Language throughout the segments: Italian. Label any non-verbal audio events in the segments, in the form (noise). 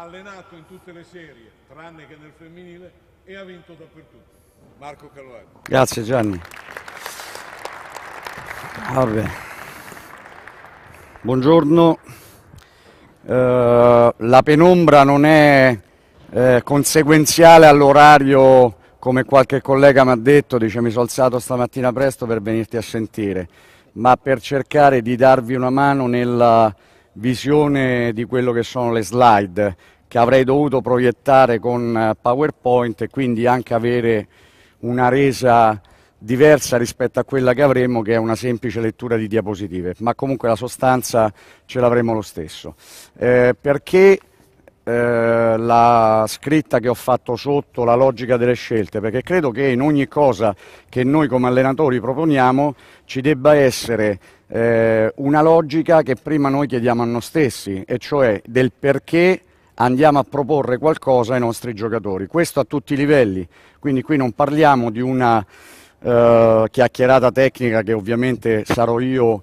allenato in tutte le serie, tranne che nel femminile, e ha vinto dappertutto. Marco Calvari. Grazie Gianni. Vabbè. Buongiorno. Uh, la penombra non è eh, conseguenziale all'orario, come qualche collega mi ha detto, dice mi sono alzato stamattina presto per venirti a sentire, ma per cercare di darvi una mano nella visione di quello che sono le slide che avrei dovuto proiettare con eh, PowerPoint e quindi anche avere una resa diversa rispetto a quella che avremmo che è una semplice lettura di diapositive, ma comunque la sostanza ce l'avremo lo stesso. Eh, perché eh, la scritta che ho fatto sotto la logica delle scelte? Perché credo che in ogni cosa che noi come allenatori proponiamo ci debba essere eh, una logica che prima noi chiediamo a noi stessi, e cioè del perché andiamo a proporre qualcosa ai nostri giocatori. Questo a tutti i livelli, quindi qui non parliamo di una eh, chiacchierata tecnica che ovviamente sarò io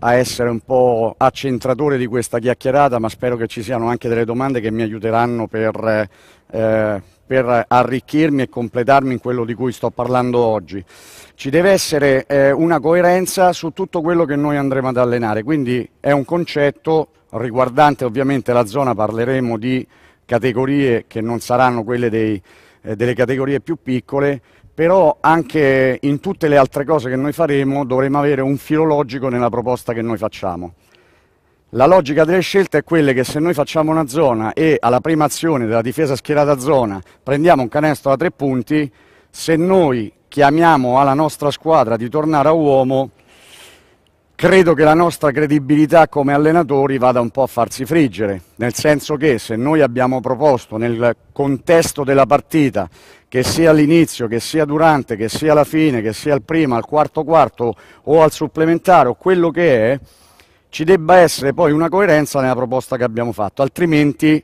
a essere un po' accentratore di questa chiacchierata, ma spero che ci siano anche delle domande che mi aiuteranno per, eh, per arricchirmi e completarmi in quello di cui sto parlando oggi ci deve essere eh, una coerenza su tutto quello che noi andremo ad allenare, quindi è un concetto riguardante ovviamente la zona, parleremo di categorie che non saranno quelle dei, eh, delle categorie più piccole, però anche in tutte le altre cose che noi faremo dovremo avere un filologico nella proposta che noi facciamo. La logica delle scelte è quella che se noi facciamo una zona e alla prima azione della difesa schierata zona prendiamo un canestro da tre punti, se noi chiamiamo alla nostra squadra di tornare a uomo, credo che la nostra credibilità come allenatori vada un po' a farsi friggere, nel senso che se noi abbiamo proposto nel contesto della partita, che sia all'inizio, che sia durante, che sia alla fine, che sia al prima, al quarto quarto o al supplementare o quello che è, ci debba essere poi una coerenza nella proposta che abbiamo fatto, altrimenti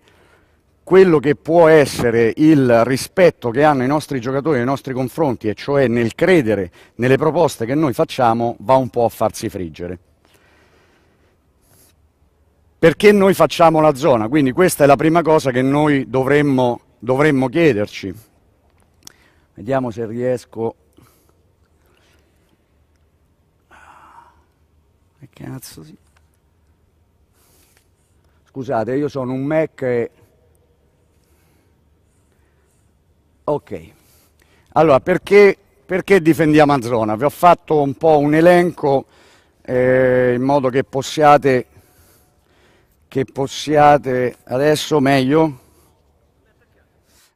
quello che può essere il rispetto che hanno i nostri giocatori nei nostri confronti, e cioè nel credere nelle proposte che noi facciamo, va un po' a farsi friggere. Perché noi facciamo la zona? Quindi questa è la prima cosa che noi dovremmo, dovremmo chiederci. Vediamo se riesco... Che cazzo si... Scusate, io sono un Mac e... Ok, allora perché, perché difendiamo Azzona? Vi ho fatto un po' un elenco eh, in modo che possiate, che possiate adesso meglio.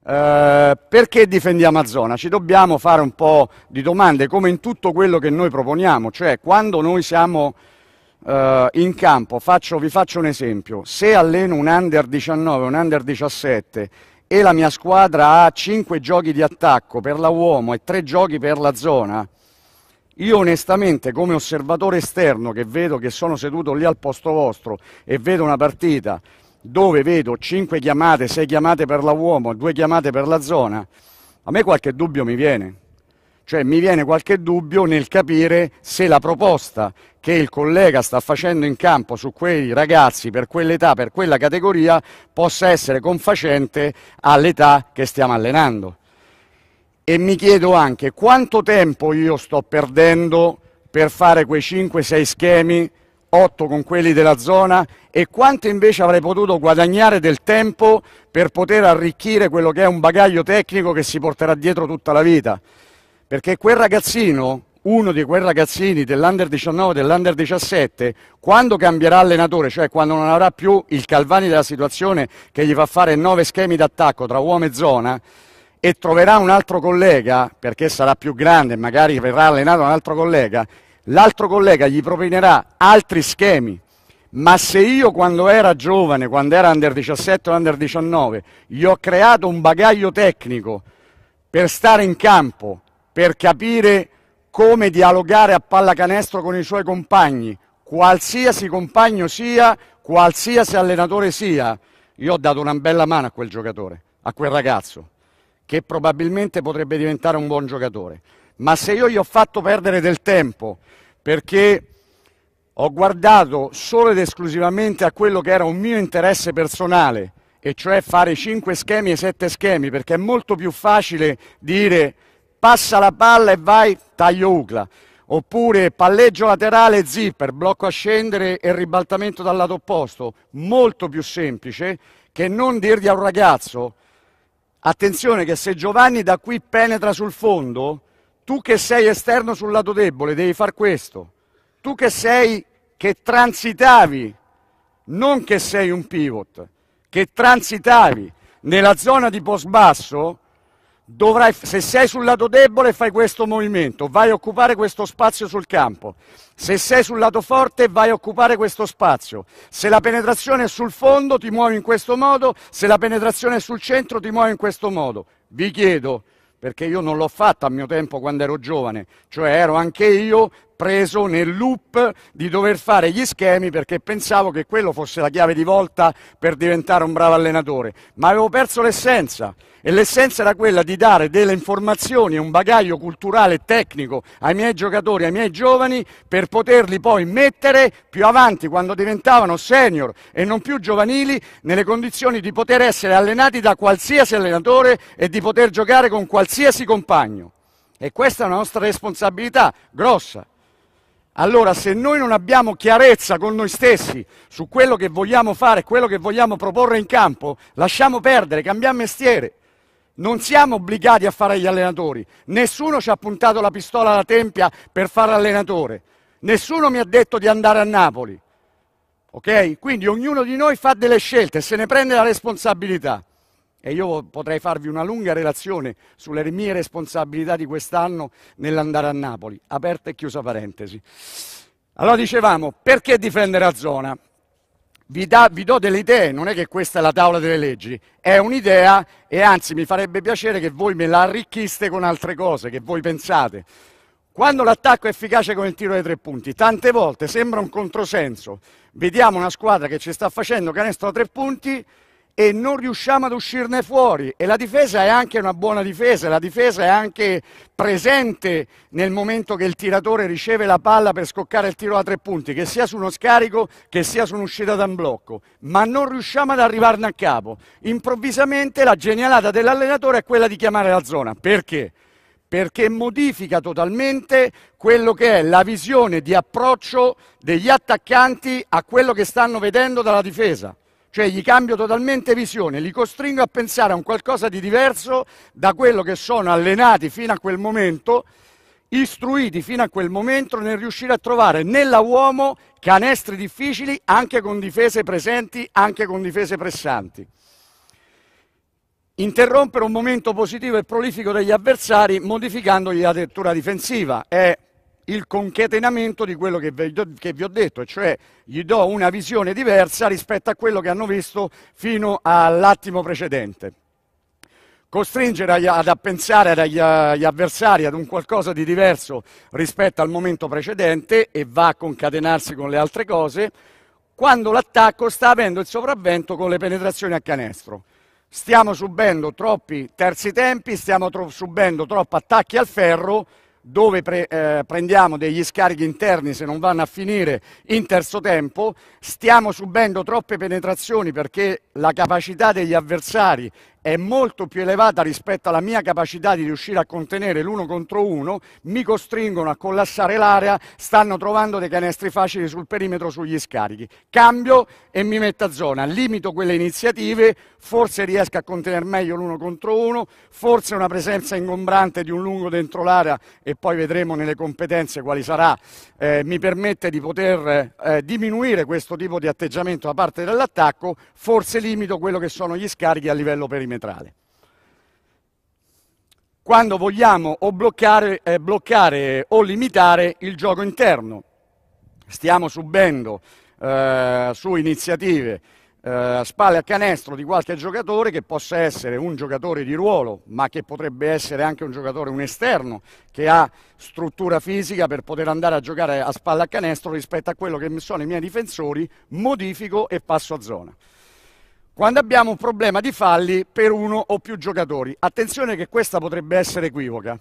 Eh, perché difendiamo Azzona? Ci dobbiamo fare un po' di domande, come in tutto quello che noi proponiamo, cioè quando noi siamo eh, in campo, faccio, vi faccio un esempio, se alleno un under 19, un under 17, e la mia squadra ha 5 giochi di attacco per la uomo e 3 giochi per la zona, io onestamente come osservatore esterno che vedo che sono seduto lì al posto vostro e vedo una partita dove vedo 5 chiamate, 6 chiamate per la uomo, e 2 chiamate per la zona, a me qualche dubbio mi viene. Cioè mi viene qualche dubbio nel capire se la proposta che il collega sta facendo in campo su quei ragazzi per quell'età, per quella categoria, possa essere confacente all'età che stiamo allenando. E mi chiedo anche quanto tempo io sto perdendo per fare quei 5-6 schemi, 8 con quelli della zona, e quanto invece avrei potuto guadagnare del tempo per poter arricchire quello che è un bagaglio tecnico che si porterà dietro tutta la vita. Perché quel ragazzino, uno di quei ragazzini dell'Under 19, dell'Under 17, quando cambierà allenatore, cioè quando non avrà più il Calvani della situazione che gli fa fare nove schemi d'attacco tra uomo e zona, e troverà un altro collega, perché sarà più grande, magari verrà allenato un altro collega, l'altro collega gli propinerà altri schemi. Ma se io quando era giovane, quando era under 17 o under 19, gli ho creato un bagaglio tecnico per stare in campo, per capire come dialogare a pallacanestro con i suoi compagni, qualsiasi compagno sia, qualsiasi allenatore sia. Io ho dato una bella mano a quel giocatore, a quel ragazzo, che probabilmente potrebbe diventare un buon giocatore. Ma se io gli ho fatto perdere del tempo, perché ho guardato solo ed esclusivamente a quello che era un mio interesse personale, e cioè fare 5 schemi e 7 schemi, perché è molto più facile dire passa la palla e vai, taglio Ucla. Oppure palleggio laterale, zipper, blocco a scendere e ribaltamento dal lato opposto. Molto più semplice che non dirgli a un ragazzo, attenzione che se Giovanni da qui penetra sul fondo, tu che sei esterno sul lato debole devi far questo. Tu che sei, che transitavi, non che sei un pivot, che transitavi nella zona di post basso Dovrai, se sei sul lato debole fai questo movimento, vai a occupare questo spazio sul campo. Se sei sul lato forte vai a occupare questo spazio. Se la penetrazione è sul fondo ti muovi in questo modo, se la penetrazione è sul centro ti muovi in questo modo. Vi chiedo, perché io non l'ho fatta a mio tempo quando ero giovane, cioè ero anche io preso nel loop di dover fare gli schemi perché pensavo che quello fosse la chiave di volta per diventare un bravo allenatore, ma avevo perso l'essenza e l'essenza era quella di dare delle informazioni e un bagaglio culturale e tecnico ai miei giocatori, ai miei giovani per poterli poi mettere più avanti quando diventavano senior e non più giovanili nelle condizioni di poter essere allenati da qualsiasi allenatore e di poter giocare con qualsiasi compagno. E questa è una nostra responsabilità grossa. Allora, se noi non abbiamo chiarezza con noi stessi su quello che vogliamo fare, quello che vogliamo proporre in campo, lasciamo perdere, cambiamo mestiere. Non siamo obbligati a fare gli allenatori. Nessuno ci ha puntato la pistola alla tempia per fare allenatore. Nessuno mi ha detto di andare a Napoli. Ok? Quindi ognuno di noi fa delle scelte e se ne prende la responsabilità e io potrei farvi una lunga relazione sulle mie responsabilità di quest'anno nell'andare a Napoli, aperta e chiusa parentesi. Allora dicevamo, perché difendere la zona? Vi, da, vi, do delle idee, non è che questa è la tavola delle leggi, è un'idea e anzi mi farebbe piacere che voi me la arricchiste con altre cose che voi pensate. Quando l'attacco è efficace con il tiro dei tre punti, tante volte sembra un controsenso. Vediamo una squadra che ci sta facendo canestro a tre punti, e non riusciamo ad uscirne fuori. E la difesa è anche una buona difesa, la difesa è anche presente nel momento che il tiratore riceve la palla per scoccare il tiro da tre punti, che sia su uno scarico, che sia su un'uscita da un blocco, ma non riusciamo ad arrivarne a capo. Improvvisamente la genialata dell'allenatore è quella di chiamare la zona. Perché? perché modifica totalmente quello che è la visione di approccio degli attaccanti a quello che stanno vedendo dalla difesa. Cioè gli cambio totalmente visione, li costringo a pensare a un qualcosa di diverso da quello che sono allenati fino a quel momento, istruiti fino a quel momento nel riuscire a trovare nella uomo canestri difficili anche con difese presenti, anche con difese pressanti. Interrompere un momento positivo e prolifico degli avversari modificandogli la lettura difensiva è il concatenamento di quello che vi ho detto, cioè gli do una visione diversa rispetto a quello che hanno visto fino all'attimo precedente. Costringere ad pensare agli avversari ad un qualcosa di diverso rispetto al momento precedente e va a concatenarsi con le altre cose, quando l'attacco sta avendo il sopravvento con le penetrazioni a canestro stiamo subendo troppi terzi tempi, stiamo tro- subendo troppi attacchi al ferro dove pre, eh, prendiamo degli scarichi interni se non vanno a finire in terzo tempo, stiamo subendo troppe penetrazioni perché la capacità degli avversari è molto più elevata rispetto alla mia capacità di riuscire a contenere l'uno contro uno, mi costringono a collassare l'area, stanno trovando dei canestri facili sul perimetro, sugli scarichi. Cambio e mi metto a zona, limito quelle iniziative, forse riesco a contenere meglio l'uno contro uno, forse una presenza ingombrante di un lungo dentro l'area e poi vedremo nelle competenze quali sarà, eh, mi permette di poter eh, diminuire questo tipo di atteggiamento da parte dell'attacco, forse limito quello che sono gli scarichi a livello perimetrale perimetrale. Quando vogliamo o bloccare, eh, bloccare o limitare il gioco interno, stiamo subendo eh, su iniziative eh, spalle a canestro di qualche giocatore che possa essere un giocatore di ruolo, ma che potrebbe essere anche un giocatore, un esterno, che ha struttura fisica per poter andare a giocare a spalle a canestro rispetto a quello che sono i miei difensori, modifico e passo a zona quando abbiamo un problema di falli per uno o più giocatori. Attenzione che questa potrebbe essere equivoca,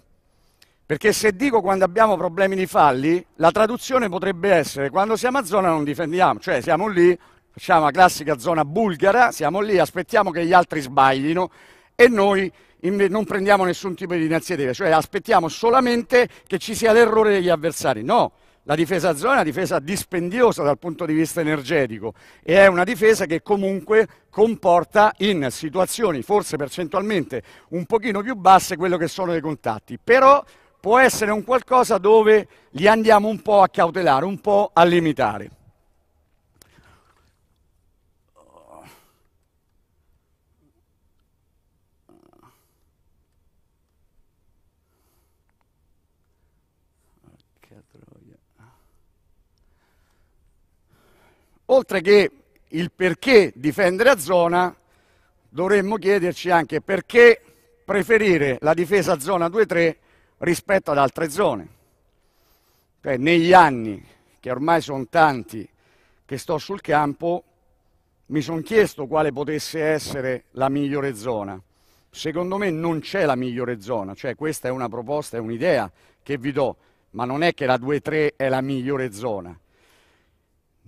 perché se dico quando abbiamo problemi di falli, la traduzione potrebbe essere quando siamo a zona non difendiamo, cioè siamo lì, facciamo la classica zona bulgara, siamo lì, aspettiamo che gli altri sbaglino e noi non prendiamo nessun tipo di iniziativa, cioè aspettiamo solamente che ci sia l'errore degli avversari. No, la difesa a zona è una difesa dispendiosa dal punto di vista energetico e è una difesa che comunque comporta in situazioni forse percentualmente un pochino più basse quello che sono i contatti, però può essere un qualcosa dove li andiamo un po' a cautelare, un po' a limitare. Oltre che il perché difendere a zona, dovremmo chiederci anche perché preferire la difesa a zona 2-3 rispetto ad altre zone. Cioè, negli anni, che ormai sono tanti, che sto sul campo, mi sono chiesto quale potesse essere la migliore zona. Secondo me non c'è la migliore zona, cioè questa è una proposta, è un'idea che vi do, ma non è che la 2-3 è la migliore zona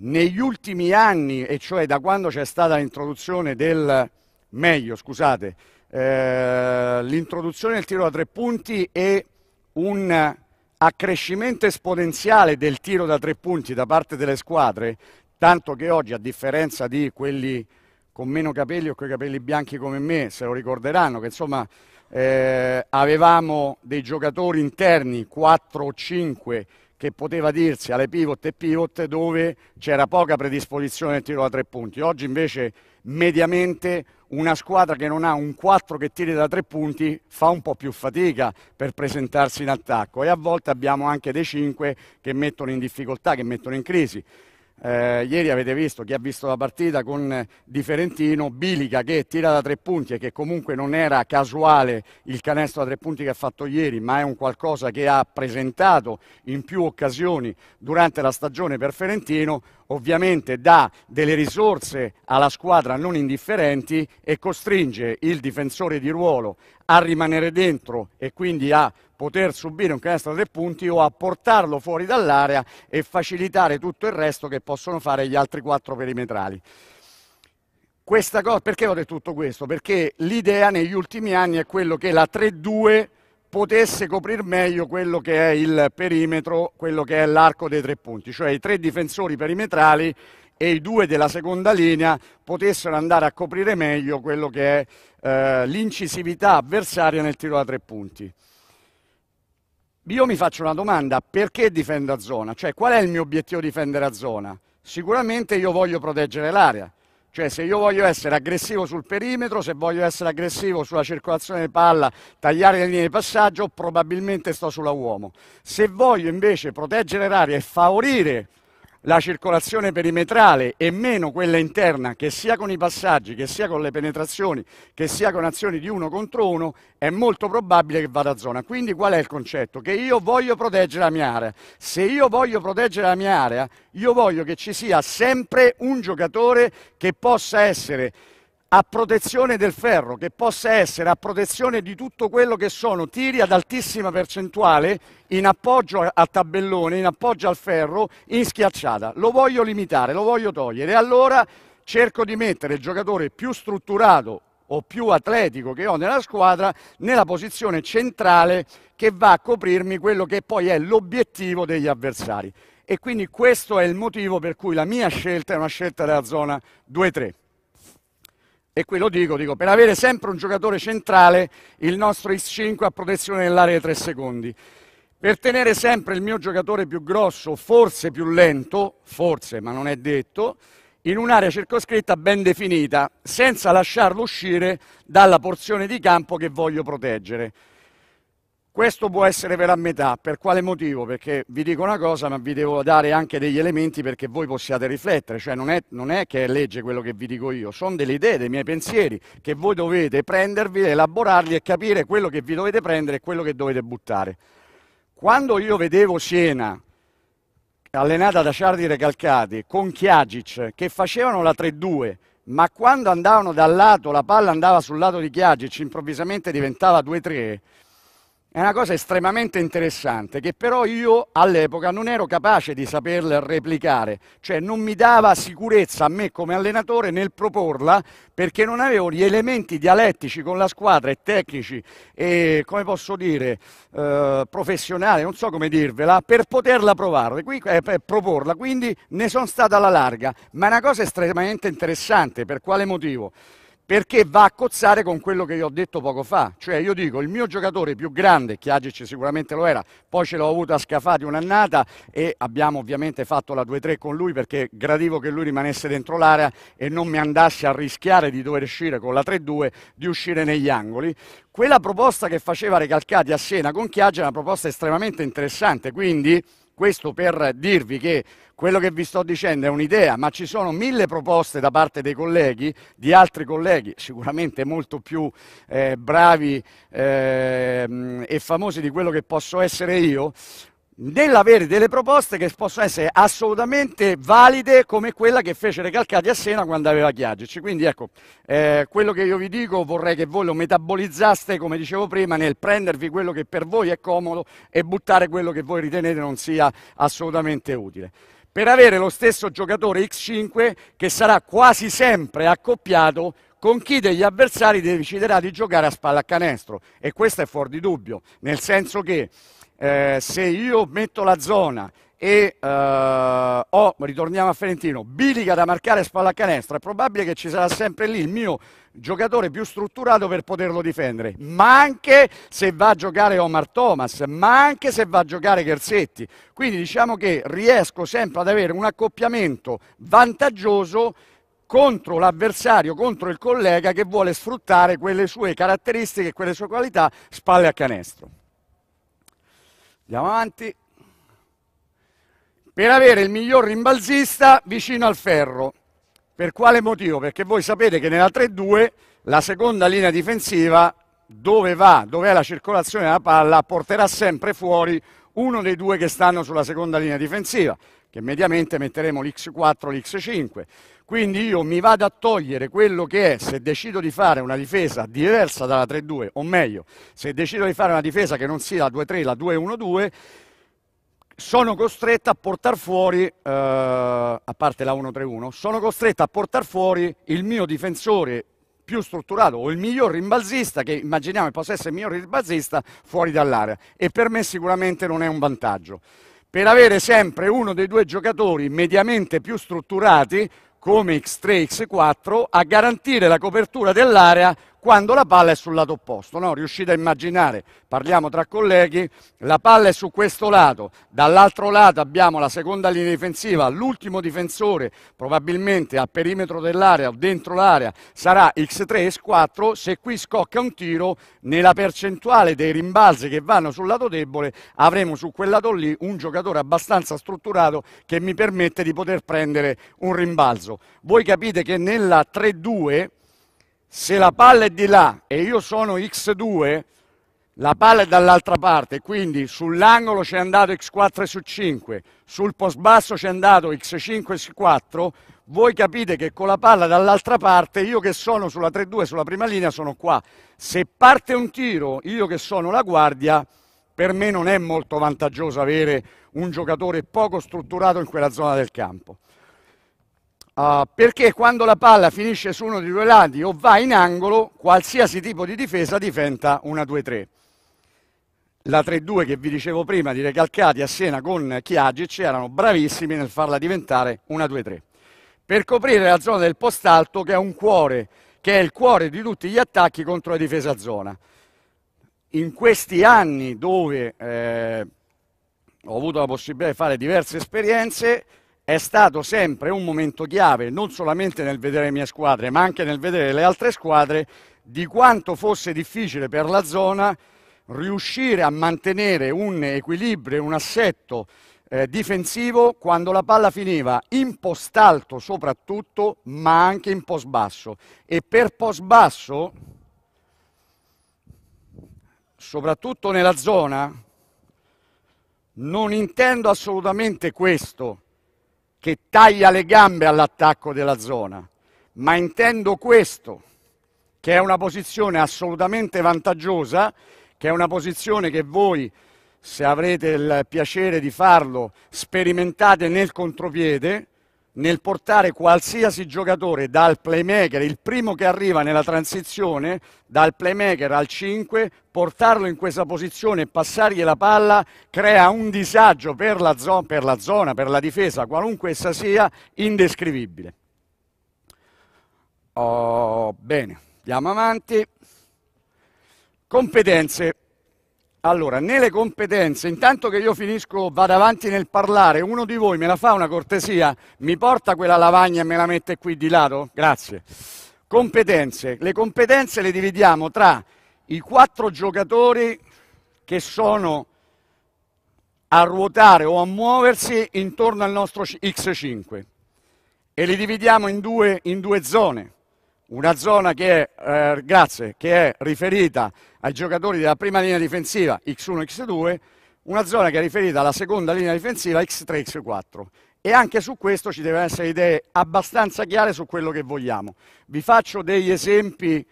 negli ultimi anni, e cioè da quando c'è stata l'introduzione del, meglio, scusate, eh, l'introduzione del tiro da tre punti e un accrescimento esponenziale del tiro da tre punti da parte delle squadre, tanto che oggi, a differenza di quelli con meno capelli o con i capelli bianchi come me, se lo ricorderanno, che insomma eh, avevamo dei giocatori interni, 4 o 5, che poteva dirsi alle pivot e pivot dove c'era poca predisposizione del tiro da tre punti. Oggi invece mediamente una squadra che non ha un 4 che tiri da tre punti fa un po' più fatica per presentarsi in attacco e a volte abbiamo anche dei 5 che mettono in difficoltà, che mettono in crisi. Eh, ieri avete visto chi ha visto la partita con eh, Di Ferentino, Bilica che tira da tre punti e che comunque non era casuale il canestro da tre punti che ha fatto ieri, ma è un qualcosa che ha presentato in più occasioni durante la stagione per Ferentino, ovviamente dà delle risorse alla squadra non indifferenti e costringe il difensore di ruolo a rimanere dentro e quindi a poter subire un canestro da tre punti o a portarlo fuori dall'area e facilitare tutto il resto che possono fare gli altri quattro perimetrali. Questa cosa, perché ho detto tutto questo? Perché l'idea negli ultimi anni è quello che la 3-2 potesse coprire meglio quello che è il perimetro, quello che è l'arco dei tre punti, cioè i tre difensori perimetrali e i due della seconda linea potessero andare a coprire meglio quello che è eh, l'incisività avversaria nel tiro da tre punti. Io mi faccio una domanda, perché difendo a zona? Cioè qual è il mio obiettivo difendere a zona? Sicuramente io voglio proteggere l'area, cioè se io voglio essere aggressivo sul perimetro, se voglio essere aggressivo sulla circolazione di palla, tagliare le linee di passaggio, probabilmente sto sulla uomo. Se voglio invece proteggere l'area e favorire la circolazione perimetrale e meno quella interna, che sia con i passaggi, che sia con le penetrazioni, che sia con azioni di uno contro uno, è molto probabile che vada a zona. Quindi qual è il concetto? Che io voglio proteggere la mia area. Se io voglio proteggere la mia area, io voglio che ci sia sempre un giocatore che possa essere a protezione del ferro, che possa essere a protezione di tutto quello che sono tiri ad altissima percentuale in appoggio al tabellone, in appoggio al ferro, in schiacciata. Lo voglio limitare, lo voglio togliere. E allora cerco di mettere il giocatore più strutturato o più atletico che ho nella squadra nella posizione centrale che va a coprirmi quello che poi è l'obiettivo degli avversari. E quindi questo è il motivo per cui la mia scelta è una scelta della zona 2-3 e qui lo dico, dico, per avere sempre un giocatore centrale, il nostro X5 a protezione nell'area di 3 secondi. Per tenere sempre il mio giocatore più grosso, forse più lento, forse ma non è detto, in un'area circoscritta ben definita, senza lasciarlo uscire dalla porzione di campo che voglio proteggere. Questo può essere per a metà, per quale motivo? Perché vi dico una cosa, ma vi devo dare anche degli elementi perché voi possiate riflettere, cioè non è, non è che è legge quello che vi dico io, sono delle idee, dei miei pensieri che voi dovete prendervi, elaborarli e capire quello che vi dovete prendere e quello che dovete buttare. Quando io vedevo Siena allenata da Ciardi Recalcati con Chiagic che facevano la 3-2, ma quando andavano dal lato, la palla andava sul lato di Chiagic, improvvisamente diventava 2-3 è una cosa estremamente interessante che però io all'epoca non ero capace di saperla replicare, cioè non mi dava sicurezza a me come allenatore nel proporla perché non avevo gli elementi dialettici con la squadra e tecnici e come posso dire eh, professionale, non so come dirvela, per poterla provare, qui, eh, per proporla, quindi ne sono stata alla larga, ma è una cosa estremamente interessante, per quale motivo? perché va a cozzare con quello che io ho detto poco fa. Cioè io dico, il mio giocatore più grande, Chiagic sicuramente lo era, poi ce l'ho avuto a Scafati un'annata e abbiamo ovviamente fatto la 2-3 con lui perché gradivo che lui rimanesse dentro l'area e non mi andasse a rischiare di dover uscire con la 3-2, di uscire negli angoli. Quella proposta che faceva Recalcati a Siena con Chiagic è una proposta estremamente interessante, quindi questo per dirvi che quello che vi sto dicendo è un'idea, ma ci sono mille proposte da parte dei colleghi, di altri colleghi sicuramente molto più eh, bravi eh, e famosi di quello che posso essere io, nell'avere delle proposte che possono essere assolutamente valide come quella che fece Recalcati a Sena quando aveva Chiagic. Quindi ecco, eh, quello che io vi dico vorrei che voi lo metabolizzaste, come dicevo prima, nel prendervi quello che per voi è comodo e buttare quello che voi ritenete non sia assolutamente utile. Per avere lo stesso giocatore X5 che sarà quasi sempre accoppiato con chi degli avversari deciderà di giocare a spalla a canestro. E questo è fuori di dubbio, nel senso che eh, se io metto la zona e eh, oh, ritorniamo a Ferentino, bilica da marcare a spallacanestra, è probabile che ci sarà sempre lì il mio giocatore più strutturato per poterlo difendere, ma anche se va a giocare Omar Thomas, ma anche se va a giocare Gersetti. Quindi diciamo che riesco sempre ad avere un accoppiamento vantaggioso contro l'avversario, contro il collega che vuole sfruttare quelle sue caratteristiche, quelle sue qualità spalle a canestro. Andiamo avanti. Per avere il miglior rimbalzista vicino al ferro. Per quale motivo? Perché voi sapete che nella 3-2 la seconda linea difensiva, dove va, dove è la circolazione della palla, porterà sempre fuori uno dei due che stanno sulla seconda linea difensiva, che mediamente metteremo l'X4 l'X5. Quindi io mi vado a togliere quello che è, se decido di fare una difesa diversa dalla 3-2, o meglio, se decido di fare una difesa che non sia la 2-3, la 2-1-2, sono costretto a portare fuori, eh, a parte la 1-3-1, sono costretto a portare fuori il mio difensore più strutturato o il miglior rimbalzista, che immaginiamo possa essere il miglior rimbalzista, fuori dall'area. E per me sicuramente non è un vantaggio. Per avere sempre uno dei due giocatori mediamente più strutturati, come X3 X4 a garantire la copertura dell'area quando la palla è sul lato opposto. No? Riuscite a immaginare, parliamo tra colleghi, la palla è su questo lato, dall'altro lato abbiamo la seconda linea difensiva, l'ultimo difensore probabilmente al perimetro dell'area o dentro l'area sarà X3, X4, se qui scocca un tiro nella percentuale dei rimbalzi che vanno sul lato debole avremo su quel lato lì un giocatore abbastanza strutturato che mi permette di poter prendere un rimbalzo. Voi capite che nella 3-2 se la palla è di là e io sono x2, la palla è dall'altra parte, quindi sull'angolo c'è andato x4 su 5, sul post basso c'è andato x5 su 4, voi capite che con la palla dall'altra parte, io che sono sulla 3-2, sulla prima linea, sono qua. Se parte un tiro, io che sono la guardia, per me non è molto vantaggioso avere un giocatore poco strutturato in quella zona del campo. Ah, perché quando la palla finisce su uno dei due lati o va in angolo, qualsiasi tipo di difesa diventa una 2-3. La 3-2 che vi dicevo prima di Recalcati a Siena con Chiagic erano bravissimi nel farla diventare una 2-3. Per coprire la zona del postalto che è un cuore, che è il cuore di tutti gli attacchi contro la difesa zona. In questi anni dove eh, ho avuto la possibilità di fare diverse esperienze, è stato sempre un momento chiave, non solamente nel vedere le mie squadre, ma anche nel vedere le altre squadre, di quanto fosse difficile per la zona riuscire a mantenere un equilibrio, un assetto eh, difensivo quando la palla finiva in post alto soprattutto, ma anche in post basso. E per post basso, soprattutto nella zona, non intendo assolutamente questo che taglia le gambe all'attacco della zona, ma intendo questo, che è una posizione assolutamente vantaggiosa, che è una posizione che voi, se avrete il piacere di farlo, sperimentate nel contropiede, nel portare qualsiasi giocatore dal playmaker, il primo che arriva nella transizione, dal playmaker al 5, portarlo in questa posizione e passargli la palla crea un disagio per la, zona, per la, zona, per la difesa, qualunque essa sia, indescrivibile. Oh, bene, andiamo avanti. Competenze. Allora, nelle competenze, intanto che io finisco, vado avanti nel parlare, uno di voi me la fa una cortesia, mi porta quella lavagna e me la mette qui di lato? Grazie. Competenze. Le competenze le dividiamo tra i quattro giocatori che sono a ruotare o a muoversi intorno al nostro X5 e li dividiamo in due, in due zone. Una zona che è, eh, grazie, che è riferita ai giocatori della prima linea difensiva X1 X2, una zona che è riferita alla seconda linea difensiva X3 X4. E anche su questo ci devono essere idee abbastanza chiare su quello che vogliamo. Vi faccio degli esempi.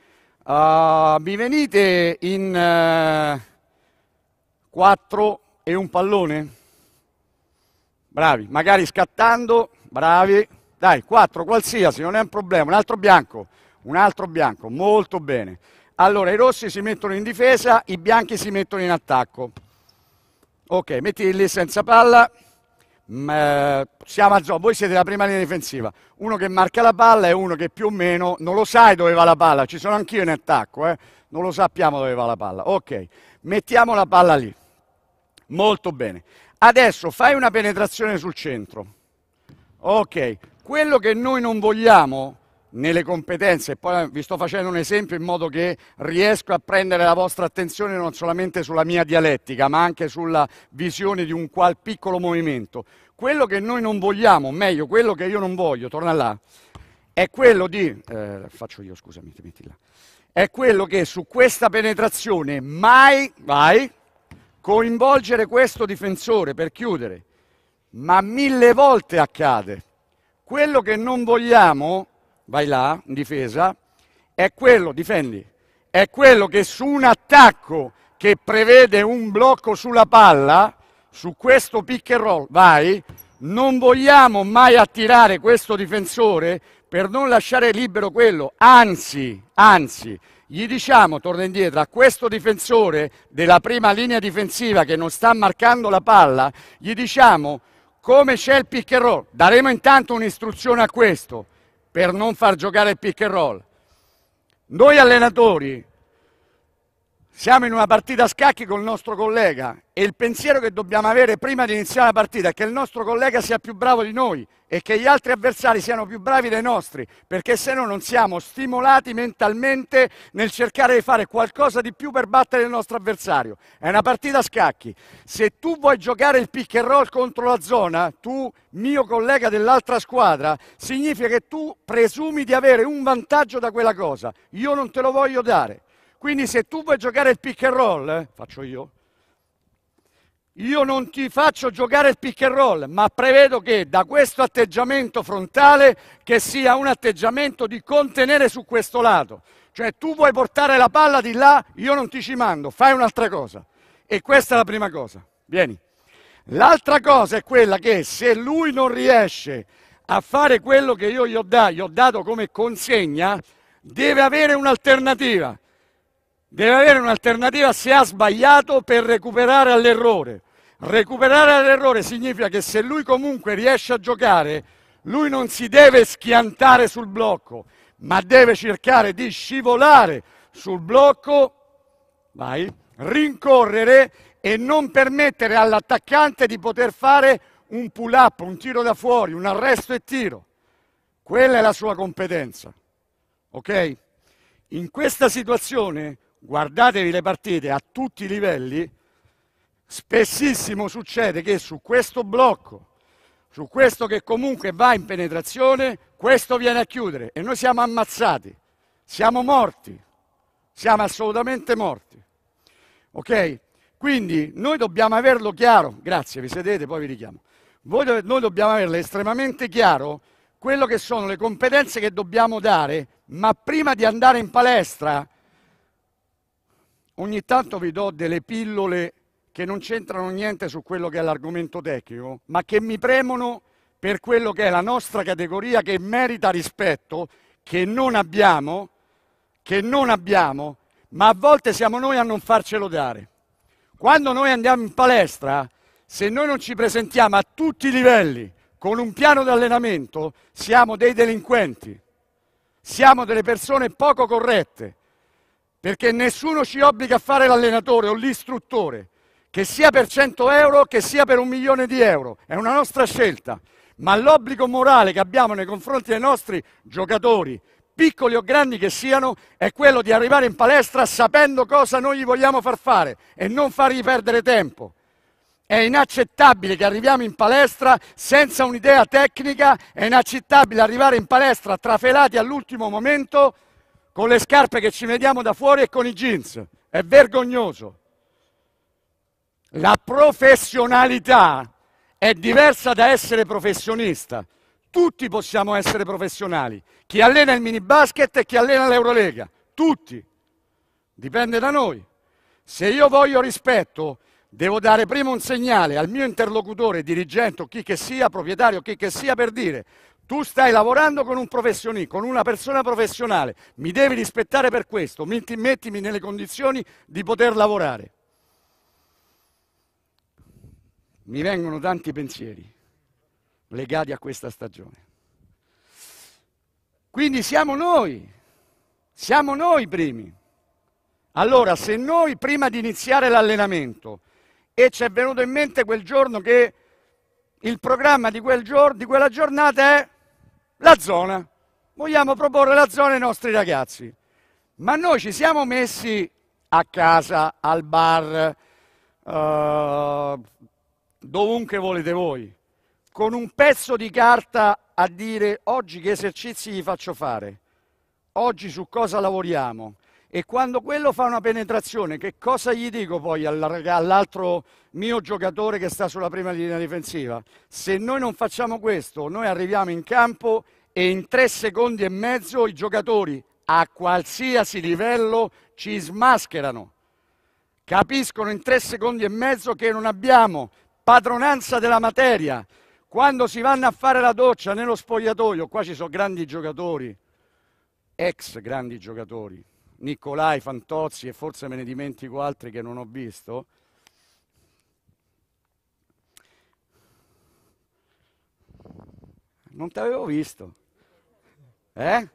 Uh, mi venite in uh, eh, 4 e un pallone? Bravi, magari scattando, bravi. Dai, 4 qualsiasi, non è un problema. Un altro bianco, un altro bianco, molto bene. Allora, i rossi si mettono in difesa, i bianchi si mettono in attacco. Ok, mettili lì senza palla. Mh, mm, eh, siamo a zona, voi siete la prima linea difensiva. Uno che marca la palla è uno che più o meno non lo sai dove va la palla. Ci sono anch'io in attacco, eh? non lo sappiamo dove va la palla. Ok, mettiamo la palla lì. Molto bene. Adesso fai una penetrazione sul centro. Ok, quello che noi non vogliamo nelle competenze. Poi eh, vi sto facendo un esempio in modo che riesco a prendere la vostra attenzione non solamente sulla mia dialettica, ma anche sulla visione di un qual piccolo movimento. Quello che noi non vogliamo, meglio, quello che io non voglio, torna là, è quello di... Eh, faccio io, scusami, ti metti là. È quello che su questa penetrazione mai, vai, coinvolgere questo difensore per chiudere. Ma mille volte accade. Quello che non vogliamo vai là, in difesa, è quello, difendi, è quello che su un attacco che prevede un blocco sulla palla, su questo pick and roll, vai, non vogliamo mai attirare questo difensore per non lasciare libero quello, anzi, anzi, gli diciamo, torna indietro, a questo difensore della prima linea difensiva che non sta marcando la palla, gli diciamo come c'è il pick and roll, daremo intanto un'istruzione a questo, per non far giocare il pick and roll. Noi allenatori siamo in una partita a scacchi con il nostro collega e il pensiero che dobbiamo avere prima di iniziare la partita è che il nostro collega sia più bravo di noi e che gli altri avversari siano più bravi dei nostri, perché se no non siamo stimolati mentalmente nel cercare di fare qualcosa di più per battere il nostro avversario. È una partita a scacchi. Se tu vuoi giocare il pick and roll contro la zona, tu, mio collega dell'altra squadra, significa che tu presumi di avere un vantaggio da quella cosa. Io non te lo voglio dare. Quindi se tu vuoi giocare il pick and roll, eh, faccio io, io non ti faccio giocare il pick and roll, ma prevedo che da questo atteggiamento frontale che sia un atteggiamento di contenere su questo lato. Cioè tu vuoi portare la palla di là, io non ti ci mando, fai un'altra cosa. E questa è la prima cosa. Vieni. L'altra cosa è quella che se lui non riesce a fare quello che io gli ho, da, gli ho dato come consegna, deve avere un'alternativa. Deve avere un'alternativa se ha sbagliato per recuperare all'errore. Recuperare all'errore significa che se lui comunque riesce a giocare, lui non si deve schiantare sul blocco, ma deve cercare di scivolare sul blocco, vai, rincorrere e non permettere all'attaccante di poter fare un pull up, un tiro da fuori, un arresto e tiro. Quella è la sua competenza. Ok? In questa situazione guardatevi le partite a tutti i livelli, spessissimo succede che su questo blocco, su questo che comunque va in penetrazione, questo viene a chiudere e noi siamo ammazzati, siamo morti, siamo assolutamente morti. Ok? Quindi noi dobbiamo averlo chiaro, grazie, vi sedete, poi vi richiamo. Voi, noi dobbiamo averlo estremamente chiaro quello che sono le competenze che dobbiamo dare, ma prima di andare in palestra Ogni tanto vi do delle pillole che non c'entrano niente su quello che è l'argomento tecnico, ma che mi premono per quello che è la nostra categoria che merita rispetto, che non abbiamo, che non abbiamo, ma a volte siamo noi a non farcelo dare. Quando noi andiamo in palestra, se noi non ci presentiamo a tutti i livelli con un piano di allenamento, siamo dei delinquenti, siamo delle persone poco corrette, perché nessuno ci obbliga a fare l'allenatore o l'istruttore, che sia per 100 euro, che sia per un milione di euro, è una nostra scelta, ma l'obbligo morale che abbiamo nei confronti dei nostri giocatori, piccoli o grandi che siano, è quello di arrivare in palestra sapendo cosa noi gli vogliamo far fare e non fargli perdere tempo. È inaccettabile che arriviamo in palestra senza un'idea tecnica, è inaccettabile arrivare in palestra trafelati all'ultimo momento con le scarpe che ci vediamo da fuori e con i jeans. È vergognoso. La professionalità è diversa da essere professionista. Tutti possiamo essere professionali. Chi allena il mini basket e chi allena l'Eurolega. Tutti. Dipende da noi. Se io voglio rispetto, devo dare prima un segnale al mio interlocutore, dirigente o chi che sia, proprietario, o chi che sia, per dire tu stai lavorando con un professionista, con una persona professionale, mi devi rispettare per questo, mettimi nelle condizioni di poter lavorare. Mi vengono tanti pensieri legati a questa stagione. Quindi siamo noi, siamo noi i primi. Allora, se noi prima di iniziare l'allenamento e ci è venuto in mente quel giorno che il programma di, quel giorno, di quella giornata è la zona. Vogliamo proporre la zona ai nostri ragazzi. Ma noi ci siamo messi a casa, al bar, eh, dovunque volete voi, con un pezzo di carta a dire oggi che esercizi vi faccio fare, oggi su cosa lavoriamo, e quando quello fa una penetrazione, che cosa gli dico poi all'altro mio giocatore che sta sulla prima linea difensiva? Se noi non facciamo questo, noi arriviamo in campo e in tre secondi e mezzo i giocatori a qualsiasi livello ci smascherano. Capiscono in tre secondi e mezzo che non abbiamo padronanza della materia. Quando si vanno a fare la doccia nello spogliatoio, qua ci sono grandi giocatori, ex grandi giocatori, Nicolai, Fantozzi e forse me ne dimentico altri che non ho visto. Non ti avevo visto. Eh?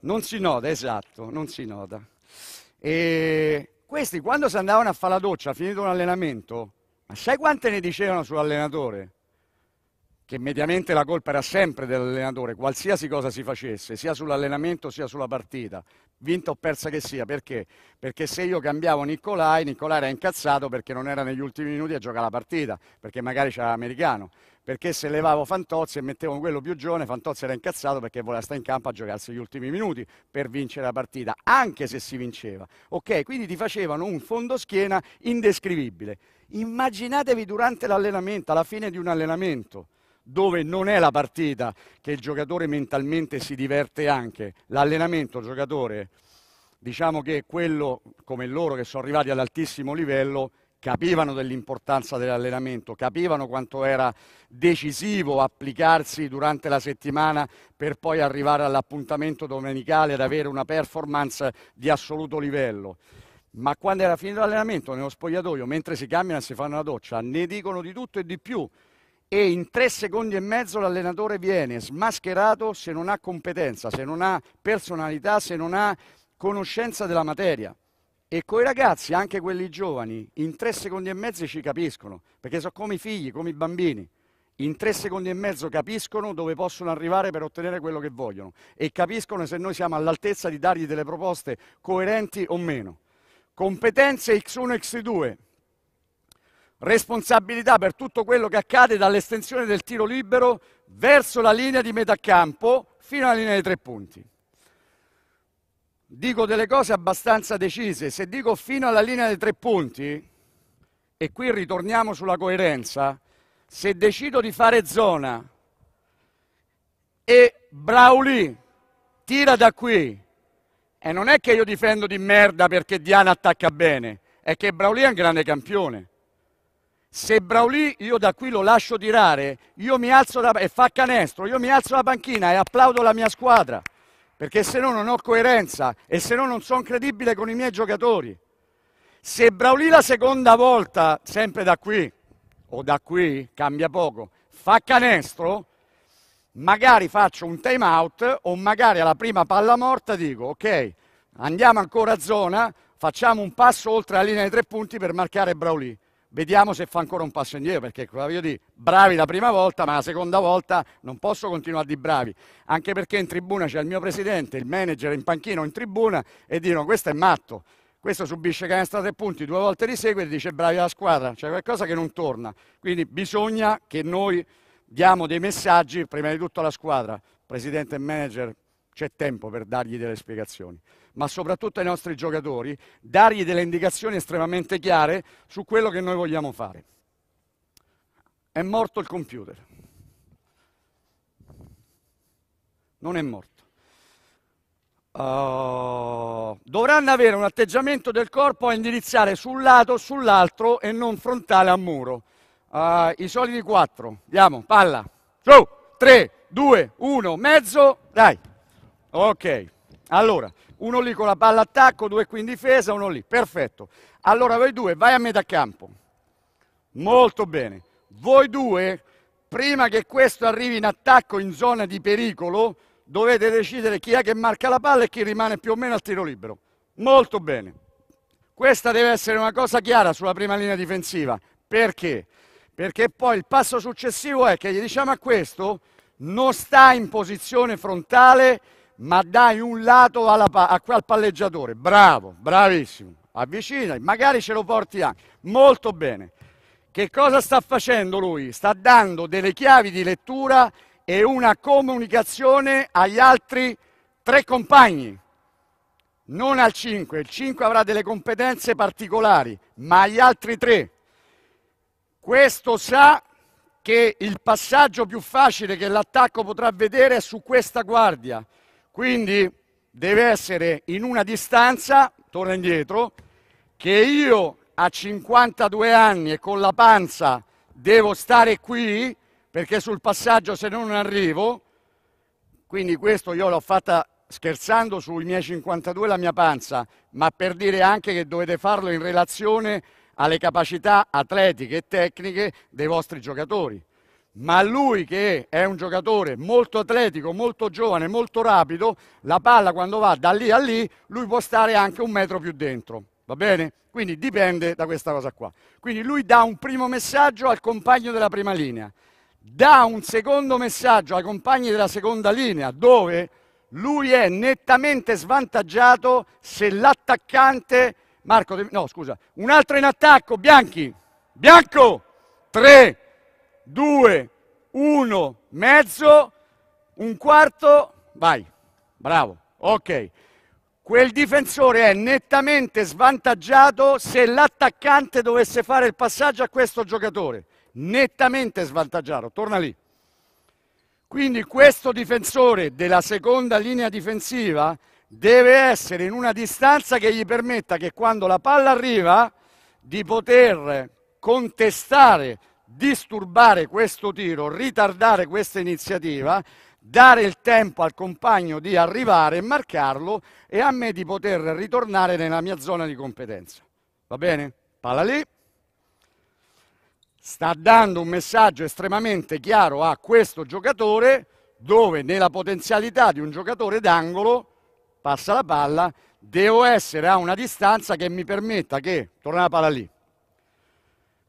Non si nota, esatto, non si nota. E questi quando si andavano a fare la doccia, finito un allenamento, ma sai quante ne dicevano sull'allenatore? che mediamente la colpa era sempre dell'allenatore, qualsiasi cosa si facesse, sia sull'allenamento sia sulla partita, vinta o persa che sia, perché? Perché se io cambiavo Nicolai, Nicolai era incazzato perché non era negli ultimi minuti a giocare la partita, perché magari c'era l'americano, perché se levavo Fantozzi e mettevo quello più giovane, Fantozzi era incazzato perché voleva stare in campo a giocarsi gli ultimi minuti per vincere la partita, anche se si vinceva, ok? Quindi ti facevano un fondoschiena indescrivibile. Immaginatevi durante l'allenamento, alla fine di un allenamento, dove non è la partita che il giocatore mentalmente si diverte anche. L'allenamento giocatore, diciamo che quello, come loro che sono arrivati all'altissimo livello, capivano dell'importanza dell'allenamento, capivano quanto era decisivo applicarsi durante la settimana per poi arrivare all'appuntamento domenicale ad avere una performance di assoluto livello. Ma quando era finito l'allenamento, nello spogliatoio, mentre si camminano e si fanno la doccia, ne dicono di tutto e di più e in tre secondi e mezzo l'allenatore viene smascherato se non ha competenza, se non ha personalità, se non ha conoscenza della materia. E coi ragazzi, anche quelli giovani, in tre secondi e mezzo ci capiscono, perché sono come i figli, come i bambini. In tre secondi e mezzo capiscono dove possono arrivare per ottenere quello che vogliono e capiscono se noi siamo all'altezza di dargli delle proposte coerenti o meno. Competenze X1 X2 responsabilità per tutto quello che accade dall'estensione del tiro libero verso la linea di metà campo fino alla linea dei tre punti. Dico delle cose abbastanza decise, se dico fino alla linea dei tre punti, e qui ritorniamo sulla coerenza, se decido di fare zona e Brauli tira da qui, e non è che io difendo di merda perché Diana attacca bene, è che Brauli è un grande campione se Braulì io da qui lo lascio tirare, io mi alzo da, e fa canestro, io mi alzo la panchina e applaudo la mia squadra, perché se no non ho coerenza e se no non sono credibile con i miei giocatori. Se Braulì la seconda volta, sempre da qui, o da qui, cambia poco, fa canestro, magari faccio un time out o magari alla prima palla morta dico ok, andiamo ancora a zona, facciamo un passo oltre la linea dei tre punti per marcare Braulì. Vediamo se fa ancora un passo indietro, perché voglio dire, bravi la prima volta, ma la seconda volta non posso continuare di bravi, anche perché in tribuna c'è il mio presidente, il manager in panchino in tribuna e dicono questo è matto, questo subisce canestra tre punti due volte di seguito e dice bravi la squadra, c'è qualcosa che non torna. Quindi bisogna che noi diamo dei messaggi prima di tutto alla squadra. Presidente e manager, c'è tempo per dargli delle spiegazioni ma soprattutto ai nostri giocatori, dargli delle indicazioni estremamente chiare su quello che noi vogliamo fare. È morto il computer. Non è morto. Uh, dovranno avere un atteggiamento del corpo a indirizzare sul lato, sull'altro e non frontale a muro. Uh, I soliti quattro. Andiamo, palla. Su, 3, 2, 1, mezzo, dai. Ok. Ok. Allora, uno lì con la palla attacco, due qui in difesa, uno lì, perfetto. Allora voi due, vai a metà campo. Molto bene. Voi due, prima che questo arrivi in attacco in zona di pericolo, dovete decidere chi è che marca la palla e chi rimane più o meno al tiro libero. Molto bene. Questa deve essere una cosa chiara sulla prima linea difensiva. Perché? Perché poi il passo successivo è che gli diciamo a questo non sta in posizione frontale ma dai un lato alla, a, quel palleggiatore, bravo, bravissimo, avvicina, magari ce lo porti anche, molto bene. Che cosa sta facendo lui? Sta dando delle chiavi di lettura e una comunicazione agli altri tre compagni, non al 5, il 5 avrà delle competenze particolari, ma agli altri tre. Questo sa che il passaggio più facile che l'attacco potrà vedere è su questa guardia, quindi deve essere in una distanza, torna indietro, che io a 52 anni e con la panza devo stare qui perché sul passaggio se non arrivo, quindi questo io l'ho fatta scherzando sui miei 52 la mia panza, ma per dire anche che dovete farlo in relazione alle capacità atletiche e tecniche dei vostri giocatori ma lui che è un giocatore molto atletico, molto giovane, molto rapido, la palla quando va da lì a lì, lui può stare anche un metro più dentro, va bene? Quindi dipende da questa cosa qua. Quindi lui dà un primo messaggio al compagno della prima linea, dà un secondo messaggio ai compagni della seconda linea, dove lui è nettamente svantaggiato se l'attaccante, Marco, no scusa, un altro in attacco, Bianchi, Bianco, 3, due, uno, mezzo, un quarto, vai, bravo, ok. Quel difensore è nettamente svantaggiato se l'attaccante dovesse fare il passaggio a questo giocatore, nettamente svantaggiato, torna lì. Quindi questo difensore della seconda linea difensiva deve essere in una distanza che gli permetta che quando la palla arriva di poter contestare disturbare questo tiro, ritardare questa iniziativa, dare il tempo al compagno di arrivare e marcarlo e a me di poter ritornare nella mia zona di competenza. Va bene? Palla lì. Sta dando un messaggio estremamente chiaro a questo giocatore dove nella potenzialità di un giocatore d'angolo passa la palla, devo essere a una distanza che mi permetta che, torna la palla lì,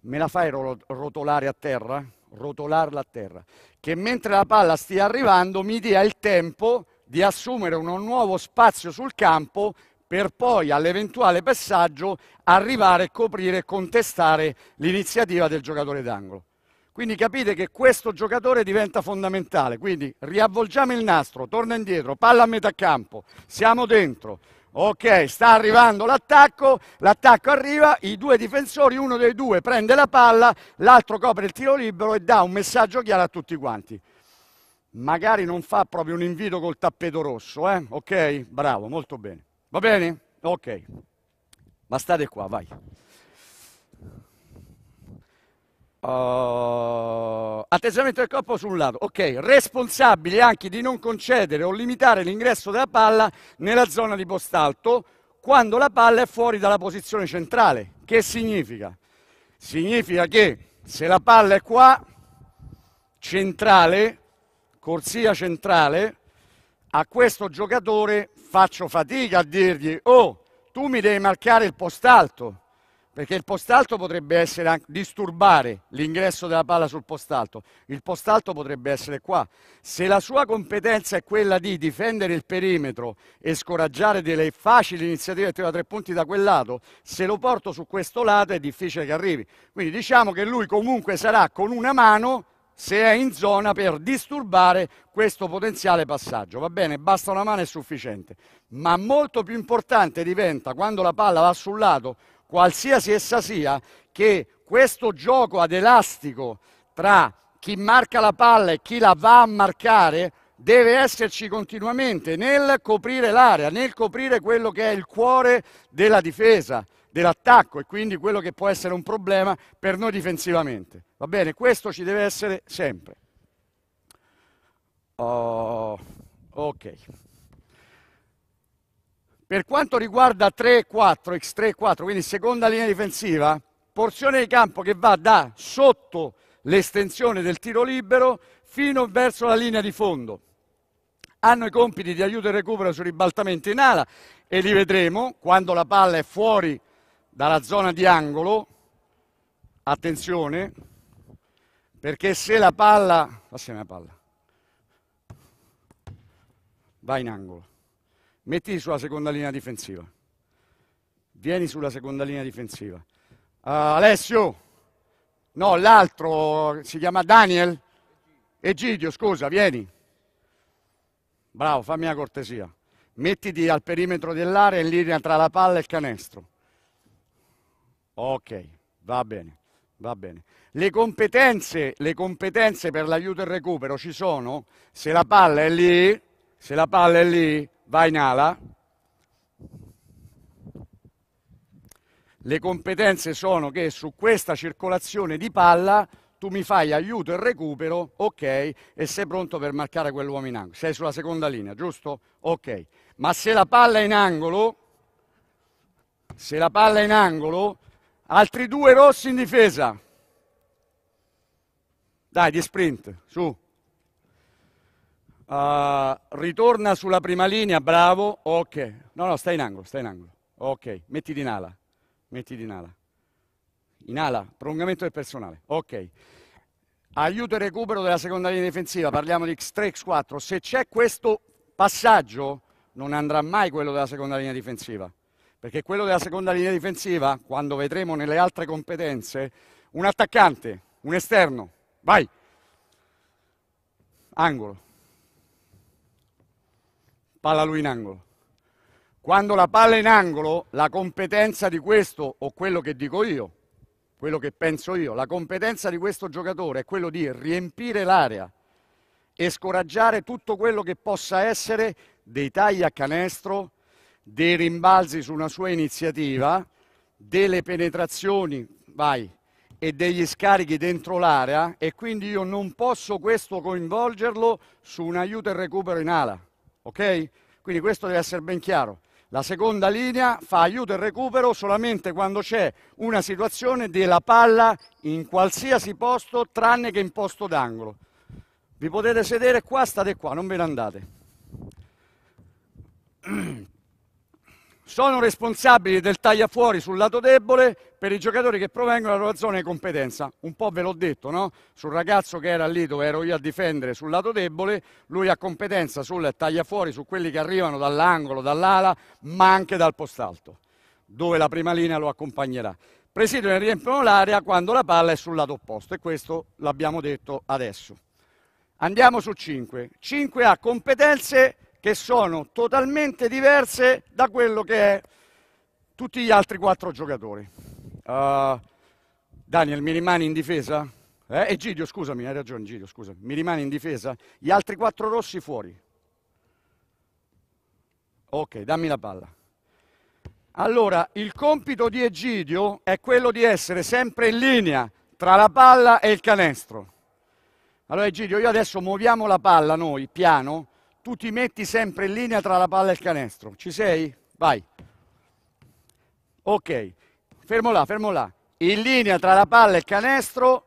me la fai rotolare a terra? Rotolarla a terra. Che mentre la palla stia arrivando mi dia il tempo di assumere un nuovo spazio sul campo per poi all'eventuale passaggio arrivare, coprire e contestare l'iniziativa del giocatore d'angolo. Quindi capite che questo giocatore diventa fondamentale, quindi riavvolgiamo il nastro, torna indietro, palla a metà campo, siamo dentro, Ok, sta arrivando l'attacco, l'attacco arriva, i due difensori, uno dei due prende la palla, l'altro copre il tiro libero e dà un messaggio chiaro a tutti quanti. Magari non fa proprio un invito col tappeto rosso, eh? Ok? Bravo, molto bene. Va bene? Ok. Ma state qua, vai. Uh, atteggiamento del corpo su un lato, ok, responsabile anche di non concedere o limitare l'ingresso della palla nella zona di postalto quando la palla è fuori dalla posizione centrale. Che significa? Significa che se la palla è qua, centrale, corsia centrale, a questo giocatore faccio fatica a dirgli, oh, tu mi devi marcare il postalto perché il postalto potrebbe essere anche disturbare l'ingresso della palla sul postalto, il postalto potrebbe essere qua. Se la sua competenza è quella di difendere il perimetro e scoraggiare delle facili iniziative di tiro da tre punti da quel lato, se lo porto su questo lato è difficile che arrivi. Quindi diciamo che lui comunque sarà con una mano se è in zona per disturbare questo potenziale passaggio. Va bene, basta una mano è sufficiente. Ma molto più importante diventa quando la palla va sul lato qualsiasi essa sia, che questo gioco ad elastico tra chi marca la palla e chi la va a marcare deve esserci continuamente nel coprire l'area, nel coprire quello che è il cuore della difesa, dell'attacco e quindi quello che può essere un problema per noi difensivamente. Va bene, questo ci deve essere sempre. Oh, ok. Per quanto riguarda 3-4, X3 4, quindi seconda linea difensiva, porzione di campo che va da sotto l'estensione del tiro libero fino verso la linea di fondo. Hanno i compiti di aiuto e recupero sul ribaltamento in ala e li vedremo quando la palla è fuori dalla zona di angolo. Attenzione, perché se la palla... Passami la palla. Va in angolo mettiti sulla seconda linea difensiva. Vieni sulla seconda linea difensiva. Uh, Alessio, no, l'altro si chiama Daniel. Egidio, scusa, vieni. Bravo, fammi una cortesia. Mettiti al perimetro dell'area in linea tra la palla e il canestro. Ok, va bene, va bene. Le competenze, le competenze per l'aiuto e il recupero ci sono? Se la palla è lì, se la palla è lì, Vai Nala. Le competenze sono che su questa circolazione di palla tu mi fai aiuto e recupero, ok, e sei pronto per marcare quell'uomo in angolo. Sei sulla seconda linea, giusto? Ok. Ma se la palla è in angolo, se la palla è in angolo, altri due rossi in difesa. Dai, di sprint, su. Uh, ritorna sulla prima linea, bravo, ok. No, no, stai in angolo, stai in angolo. Ok, mettiti in ala, mettiti in ala. In ala, prolungamento del personale, ok. Aiuto e recupero della seconda linea difensiva, parliamo di X3, X4. Se c'è questo passaggio, non andrà mai quello della seconda linea difensiva. Perché quello della seconda linea difensiva, quando vedremo nelle altre competenze, un attaccante, un esterno, vai, angolo, palla lui in angolo. Quando la palla è in angolo, la competenza di questo, o quello che dico io, quello che penso io, la competenza di questo giocatore è quello di riempire l'area e scoraggiare tutto quello che possa essere dei tagli a canestro, dei rimbalzi su una sua iniziativa, delle penetrazioni, vai, e degli scarichi dentro l'area e quindi io non posso questo coinvolgerlo su un aiuto e recupero in ala. Ok? Quindi questo deve essere ben chiaro. La seconda linea fa aiuto e recupero solamente quando c'è una situazione della palla in qualsiasi posto tranne che in posto d'angolo. Vi potete sedere qua, state qua, non ve ne andate. (clears throat) sono responsabili del tagliafuori sul lato debole per i giocatori che provengono dalla zona di competenza. Un po' ve l'ho detto, no? Sul ragazzo che era lì dove ero io a difendere sul lato debole, lui ha competenza sul tagliafuori su quelli che arrivano dall'angolo, dall'ala, ma anche dal postalto, dove la prima linea lo accompagnerà. Presidio e riempiono l'area quando la palla è sul lato opposto e questo l'abbiamo detto adesso. Andiamo su 5. 5 ha competenze che sono totalmente diverse da quello che è tutti gli altri quattro giocatori. Uh, Daniel, mi rimani in difesa? Eh? E scusami, hai ragione Egidio, scusa. Mi rimani in difesa? Gli altri quattro rossi fuori. Ok, dammi la palla. Allora, il compito di Egidio è quello di essere sempre in linea tra la palla e il canestro. Allora Egidio, io adesso muoviamo la palla noi, piano, tu ti metti sempre in linea tra la palla e il canestro. Ci sei? Vai. Ok, fermo là, fermo là. In linea tra la palla e il canestro,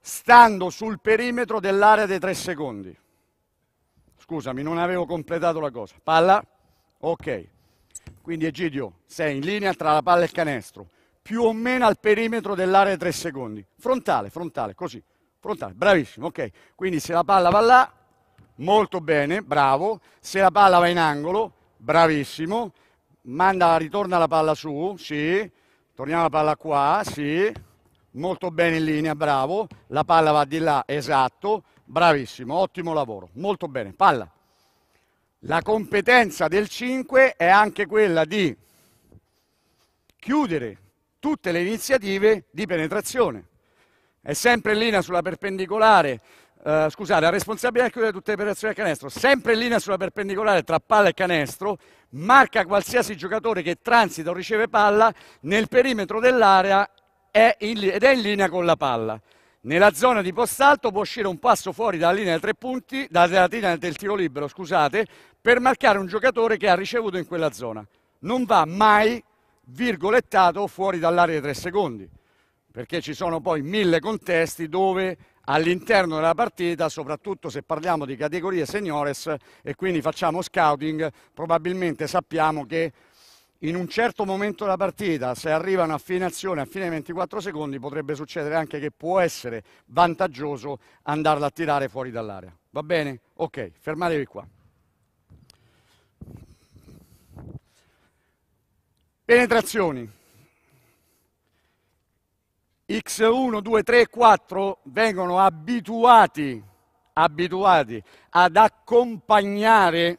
stando sul perimetro dell'area dei tre secondi. Scusami, non avevo completato la cosa. Palla? Ok. Quindi Egidio, sei in linea tra la palla e il canestro, più o meno al perimetro dell'area dei tre secondi. Frontale, frontale, così. Frontale, bravissimo, ok. Quindi se la palla va là, molto bene, bravo, se la palla va in angolo, bravissimo, manda, ritorna la palla su, sì, torniamo la palla qua, sì, molto bene in linea, bravo, la palla va di là, esatto, bravissimo, ottimo lavoro, molto bene, palla. La competenza del 5 è anche quella di chiudere tutte le iniziative di penetrazione. È sempre in linea sulla perpendicolare, Uh, scusate, la responsabile di tutte le operazioni a canestro, sempre in linea sulla perpendicolare tra palla e canestro, marca qualsiasi giocatore che transita o riceve palla nel perimetro dell'area ed è in linea con la palla. Nella zona di postalto può uscire un passo fuori dalla linea dei tre punti, dalla linea del tiro libero, scusate, per marcare un giocatore che ha ricevuto in quella zona. Non va mai virgolettato fuori dall'area dei tre secondi, perché ci sono poi mille contesti dove all'interno della partita, soprattutto se parliamo di categorie seniores e quindi facciamo scouting, probabilmente sappiamo che in un certo momento della partita, se arriva una finazione a fine 24 secondi, potrebbe succedere anche che può essere vantaggioso andarla a tirare fuori dall'area. Va bene? Ok, fermatevi qua. Penetrazioni. X1, 2, 3, 4 vengono abituati, abituati ad accompagnare,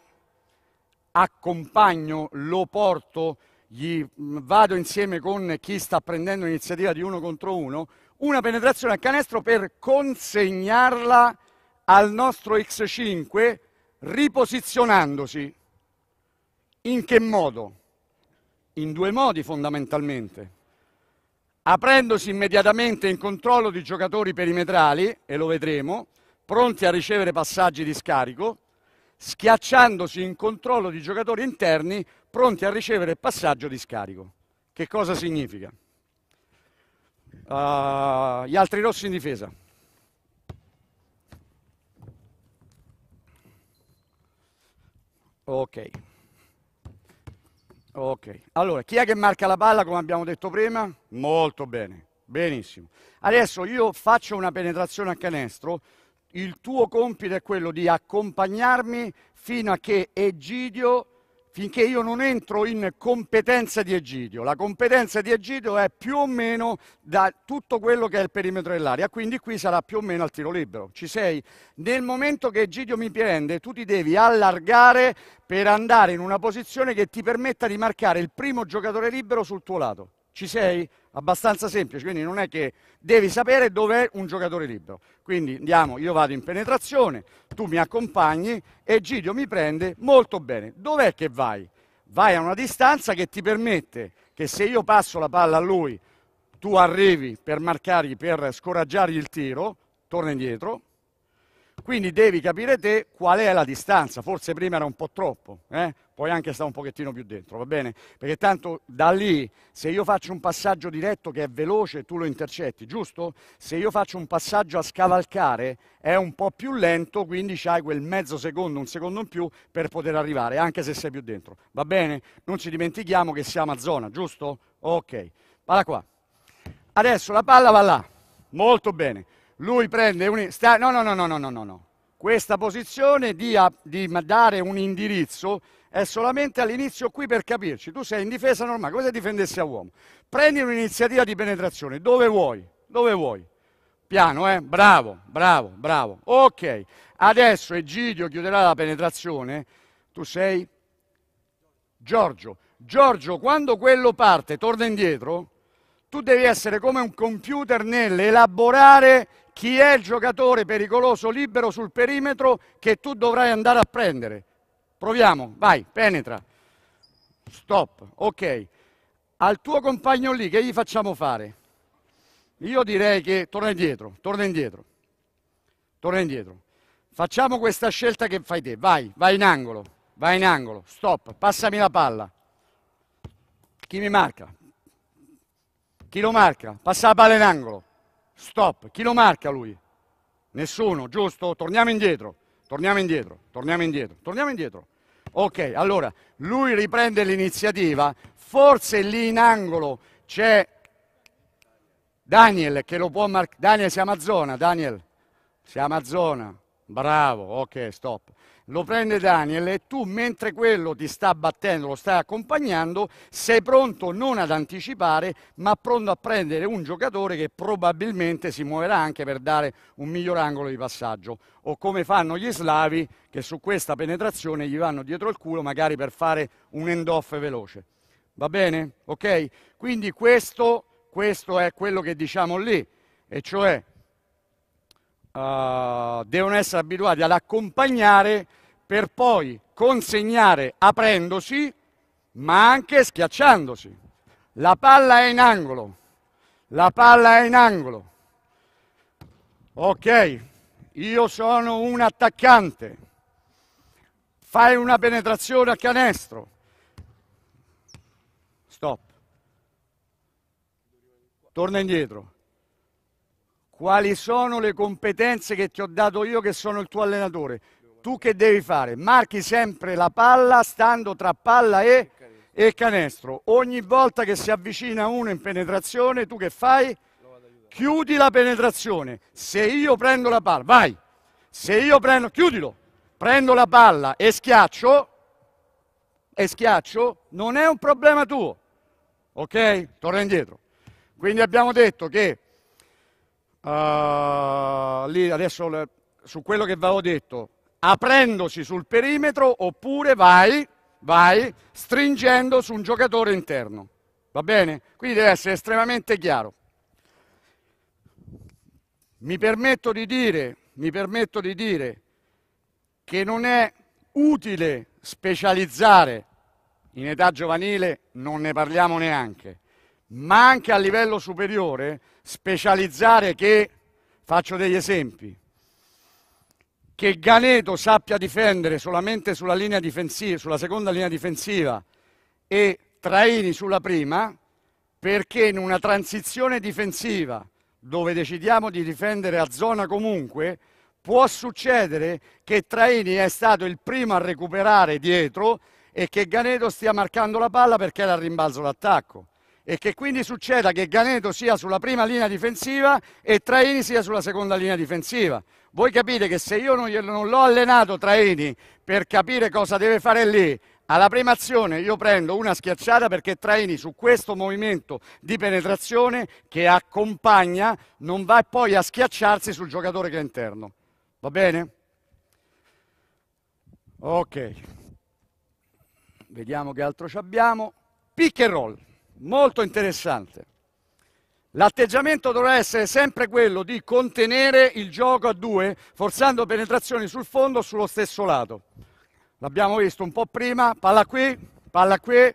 accompagno, lo porto, gli vado insieme con chi sta prendendo l'iniziativa di uno contro uno, una penetrazione al canestro per consegnarla al nostro X5 riposizionandosi. In che modo? In due modi fondamentalmente aprendosi immediatamente in controllo di giocatori perimetrali, e lo vedremo, pronti a ricevere passaggi di scarico, schiacciandosi in controllo di giocatori interni pronti a ricevere passaggio di scarico. Che cosa significa? Uh, gli altri rossi in difesa. Ok. Ok, allora chi è che marca la palla come abbiamo detto prima? Molto bene, benissimo. Adesso io faccio una penetrazione a canestro, il tuo compito è quello di accompagnarmi fino a che Egidio finché io non entro in competenza di Egidio. La competenza di Egidio è più o meno da tutto quello che è il perimetro dell'area, quindi qui sarà più o meno al tiro libero. Ci sei? Nel momento che Egidio mi prende, tu ti devi allargare per andare in una posizione che ti permetta di marcare il primo giocatore libero sul tuo lato. Ci sei? Abbastanza semplice, quindi non è che devi sapere dov'è un giocatore libero. Quindi andiamo, io vado in penetrazione, tu mi accompagni e Gidio mi prende molto bene. Dov'è che vai? Vai a una distanza che ti permette che se io passo la palla a lui, tu arrivi per marcargli, per scoraggiargli il tiro, torna indietro, quindi devi capire te qual è la distanza, forse prima era un po' troppo, eh? puoi anche stare un pochettino più dentro, va bene? Perché tanto da lì, se io faccio un passaggio diretto che è veloce, tu lo intercetti, giusto? Se io faccio un passaggio a scavalcare, è un po' più lento, quindi hai quel mezzo secondo, un secondo in più per poter arrivare, anche se sei più dentro, va bene? Non ci dimentichiamo che siamo a zona, giusto? Ok, va qua. Adesso la palla va là, molto bene. Lui prende un... Sta... No, no, no, no, no, no, no. Questa posizione di, a... di dare un indirizzo è solamente all'inizio qui per capirci. Tu sei in difesa normale, come se difendessi a uomo. Prendi un'iniziativa di penetrazione, dove vuoi, dove vuoi. Piano, eh? Bravo, bravo, bravo. Ok, adesso Egidio chiuderà la penetrazione. Tu sei Giorgio. Giorgio, quando quello parte, torna indietro, tu devi essere come un computer nell'elaborare chi è il giocatore pericoloso libero sul perimetro che tu dovrai andare a prendere. Proviamo, vai, penetra. Stop, ok. Al tuo compagno lì che gli facciamo fare? Io direi che torna indietro, torna indietro, torna indietro. Facciamo questa scelta che fai te, vai, vai in angolo, vai in angolo, stop, passami la palla. Chi mi marca? Chi lo marca? Passa la palla in angolo, stop, chi lo marca lui? Nessuno, giusto? Torniamo indietro. Torniamo indietro, torniamo indietro, torniamo indietro. Ok, allora lui riprende l'iniziativa, forse lì in angolo c'è Daniel che lo può marcare. Daniel siamo a zona, Daniel, siamo a zona. Bravo, ok, stop lo prende Daniel e tu mentre quello ti sta battendo, lo stai accompagnando, sei pronto non ad anticipare, ma pronto a prendere un giocatore che probabilmente si muoverà anche per dare un miglior angolo di passaggio. O come fanno gli slavi che su questa penetrazione gli vanno dietro il culo magari per fare un end-off veloce. Va bene? Ok? Quindi questo, questo è quello che diciamo lì, e cioè Uh, devono essere abituati ad accompagnare per poi consegnare aprendosi, ma anche schiacciandosi. La palla è in angolo, la palla è in angolo. Ok, io sono un attaccante, fai una penetrazione a canestro. Stop. Torna indietro. Quali sono le competenze che ti ho dato io che sono il tuo allenatore? tu che devi fare? Marchi sempre la palla stando tra palla e, e canestro. Ogni volta che si avvicina uno in penetrazione, tu che fai? Chiudi la penetrazione. Se io prendo la palla, vai. Se io prendo, chiudilo. Prendo la palla e schiaccio, e schiaccio, non è un problema tuo. Ok? Torna indietro. Quindi abbiamo detto che uh, lì adesso su quello che avevo detto, aprendosi sul perimetro oppure vai, vai stringendo su un giocatore interno. Va bene? Quindi deve essere estremamente chiaro. Mi permetto di dire, permetto di dire che non è utile specializzare in età giovanile, non ne parliamo neanche, ma anche a livello superiore specializzare che, faccio degli esempi, che Ganeto sappia difendere solamente sulla, linea difensiva, sulla seconda linea difensiva e Traini sulla prima, perché in una transizione difensiva dove decidiamo di difendere a zona comunque, può succedere che Traini è stato il primo a recuperare dietro e che Ganeto stia marcando la palla perché era al rimbalzo l'attacco e che quindi succeda che Ganeto sia sulla prima linea difensiva e Traini sia sulla seconda linea difensiva. Voi capite che se io non, non l'ho allenato Traini per capire cosa deve fare lì, alla prima azione io prendo una schiacciata perché Traini su questo movimento di penetrazione che accompagna non va poi a schiacciarsi sul giocatore che è interno. Va bene? Ok. Vediamo che altro ci abbiamo. Pick and roll, molto interessante. L'atteggiamento dovrà essere sempre quello di contenere il gioco a due, forzando penetrazioni sul fondo o sullo stesso lato. L'abbiamo visto un po' prima, palla qui, palla qui,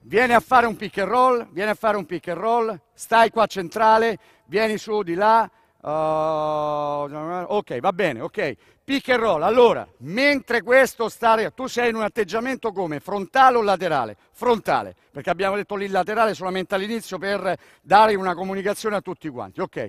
viene a fare un pick and roll, viene a fare un pick and roll, stai qua centrale, vieni su di là, uh, ok, va bene, ok. Pick and roll, allora, mentre questo sta... Tu sei in un atteggiamento come? Frontale o laterale? Frontale, perché abbiamo detto lì laterale solamente all'inizio per dare una comunicazione a tutti quanti. Ok,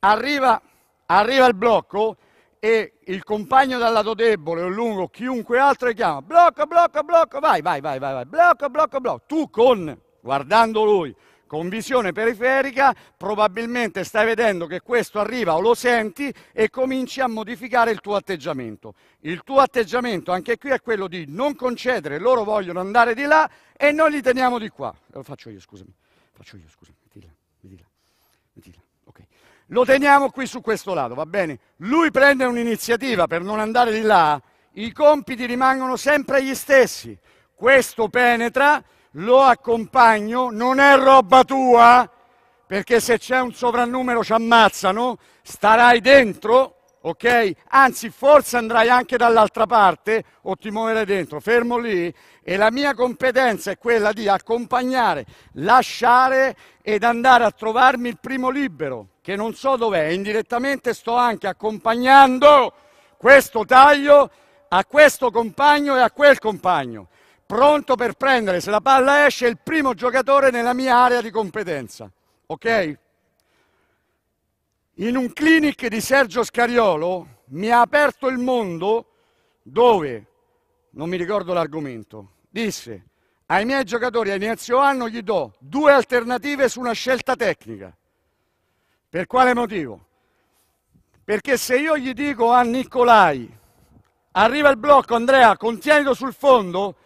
arriva, arriva il blocco e il compagno dal lato debole o lungo, chiunque altro, chiama blocco, blocco, blocco, vai, vai, vai, vai, blocco, blocco, blocco. Tu con, guardando lui, con visione periferica, probabilmente stai vedendo che questo arriva o lo senti e cominci a modificare il tuo atteggiamento. Il tuo atteggiamento anche qui è quello di non concedere, loro vogliono andare di là e noi li teniamo di qua. Eh, lo faccio io, scusami, faccio io, scusami, mettila, mettila, mettila. Okay. Lo teniamo qui su questo lato, va bene? Lui prende un'iniziativa per non andare di là, i compiti rimangono sempre gli stessi. Questo penetra, lo accompagno, non è roba tua, perché se c'è un sovrannumero ci ammazzano, starai dentro, ok? Anzi, forse andrai anche dall'altra parte o ti muoverai dentro, fermo lì. E la mia competenza è quella di accompagnare, lasciare ed andare a trovarmi il primo libero, che non so dov'è, indirettamente sto anche accompagnando questo taglio a questo compagno e a quel compagno pronto per prendere, se la palla esce, il primo giocatore nella mia area di competenza. Ok? In un clinic di Sergio Scariolo mi ha aperto il mondo dove, non mi ricordo l'argomento, disse ai miei giocatori a inizio anno gli do due alternative su una scelta tecnica. Per quale motivo? Perché se io gli dico a Nicolai, arriva il blocco Andrea, contienilo sul fondo,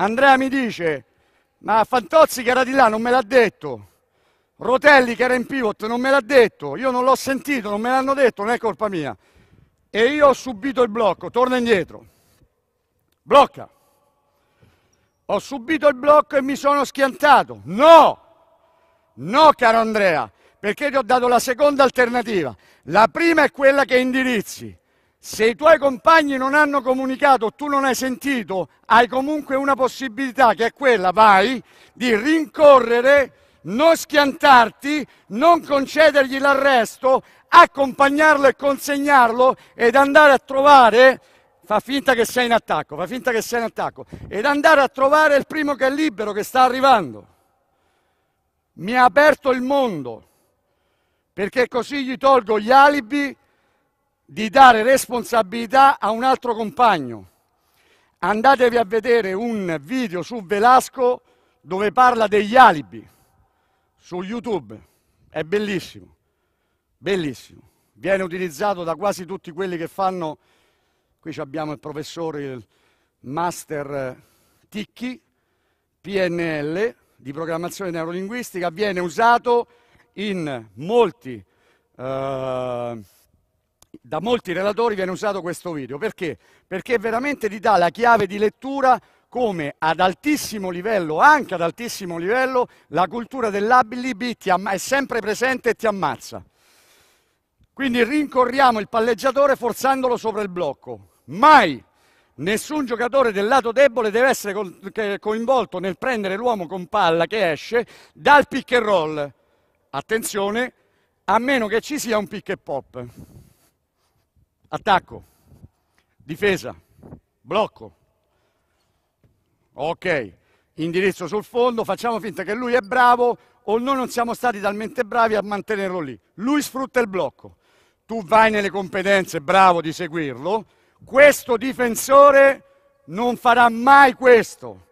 Andrea mi dice, ma Fantozzi che era di là non me l'ha detto, Rotelli che era in pivot non me l'ha detto, io non l'ho sentito, non me l'hanno detto, non è colpa mia. E io ho subito il blocco, torna indietro. Blocca. Ho subito il blocco e mi sono schiantato. No! No, caro Andrea, perché ti ho dato la seconda alternativa. La prima è quella che indirizzi. Se i tuoi compagni non hanno comunicato, tu non hai sentito, hai comunque una possibilità che è quella, vai, di rincorrere, non schiantarti, non concedergli l'arresto, accompagnarlo e consegnarlo ed andare a trovare fa finta che sia in attacco, fa finta che sia in attacco, ed andare a trovare il primo che è libero, che sta arrivando. Mi ha aperto il mondo, perché così gli tolgo gli alibi di dare responsabilità a un altro compagno. Andatevi a vedere un video su Velasco dove parla degli alibi su YouTube, è bellissimo, bellissimo. Viene utilizzato da quasi tutti quelli che fanno, qui abbiamo il professore, il master eh, Ticchi, PNL, di programmazione neurolinguistica, viene usato in molti... Eh, da molti relatori viene usato questo video. Perché? Perché veramente ti dà la chiave di lettura come ad altissimo livello, anche ad altissimo livello, la cultura dell'abilib am- è sempre presente e ti ammazza. Quindi rincorriamo il palleggiatore forzandolo sopra il blocco. Mai nessun giocatore del lato debole deve essere coinvolto nel prendere l'uomo con palla che esce dal pick and roll. Attenzione, a meno che ci sia un pick and pop. Attacco, difesa, blocco. Ok, indirizzo sul fondo, facciamo finta che lui è bravo o noi non siamo stati talmente bravi a mantenerlo lì. Lui sfrutta il blocco. Tu vai nelle competenze, bravo di seguirlo. Questo difensore non farà mai questo.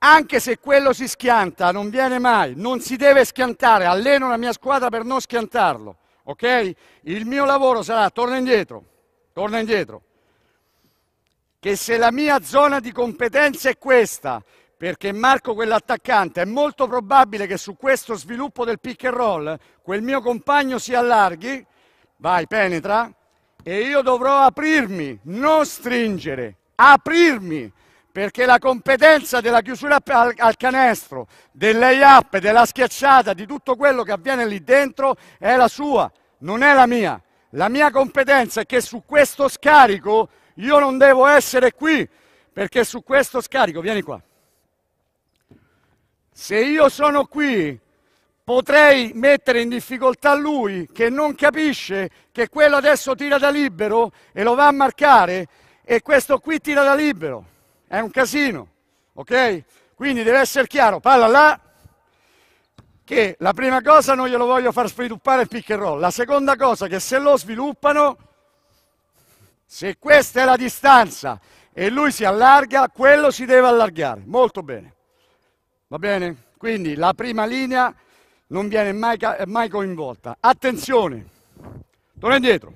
Anche se quello si schianta, non viene mai, non si deve schiantare. Alleno la mia squadra per non schiantarlo. Ok? Il mio lavoro sarà torna indietro, torna indietro, che se la mia zona di competenza è questa, perché marco quell'attaccante, è molto probabile che su questo sviluppo del pick and roll quel mio compagno si allarghi, vai, penetra, e io dovrò aprirmi, non stringere, aprirmi, perché la competenza della chiusura al, al canestro, del lay-up, della schiacciata, di tutto quello che avviene lì dentro è la sua, non è la mia. La mia competenza è che su questo scarico io non devo essere qui, perché su questo scarico, vieni qua. Se io sono qui, potrei mettere in difficoltà lui che non capisce che quello adesso tira da libero e lo va a marcare e questo qui tira da libero. È un casino, ok? Quindi deve essere chiaro, palla là, che la prima cosa non glielo voglio far sviluppare il pick and roll, la seconda cosa che se lo sviluppano, se questa è la distanza e lui si allarga, quello si deve allargare, molto bene, va bene? Quindi la prima linea non viene mai, mai coinvolta. Attenzione, torna indietro.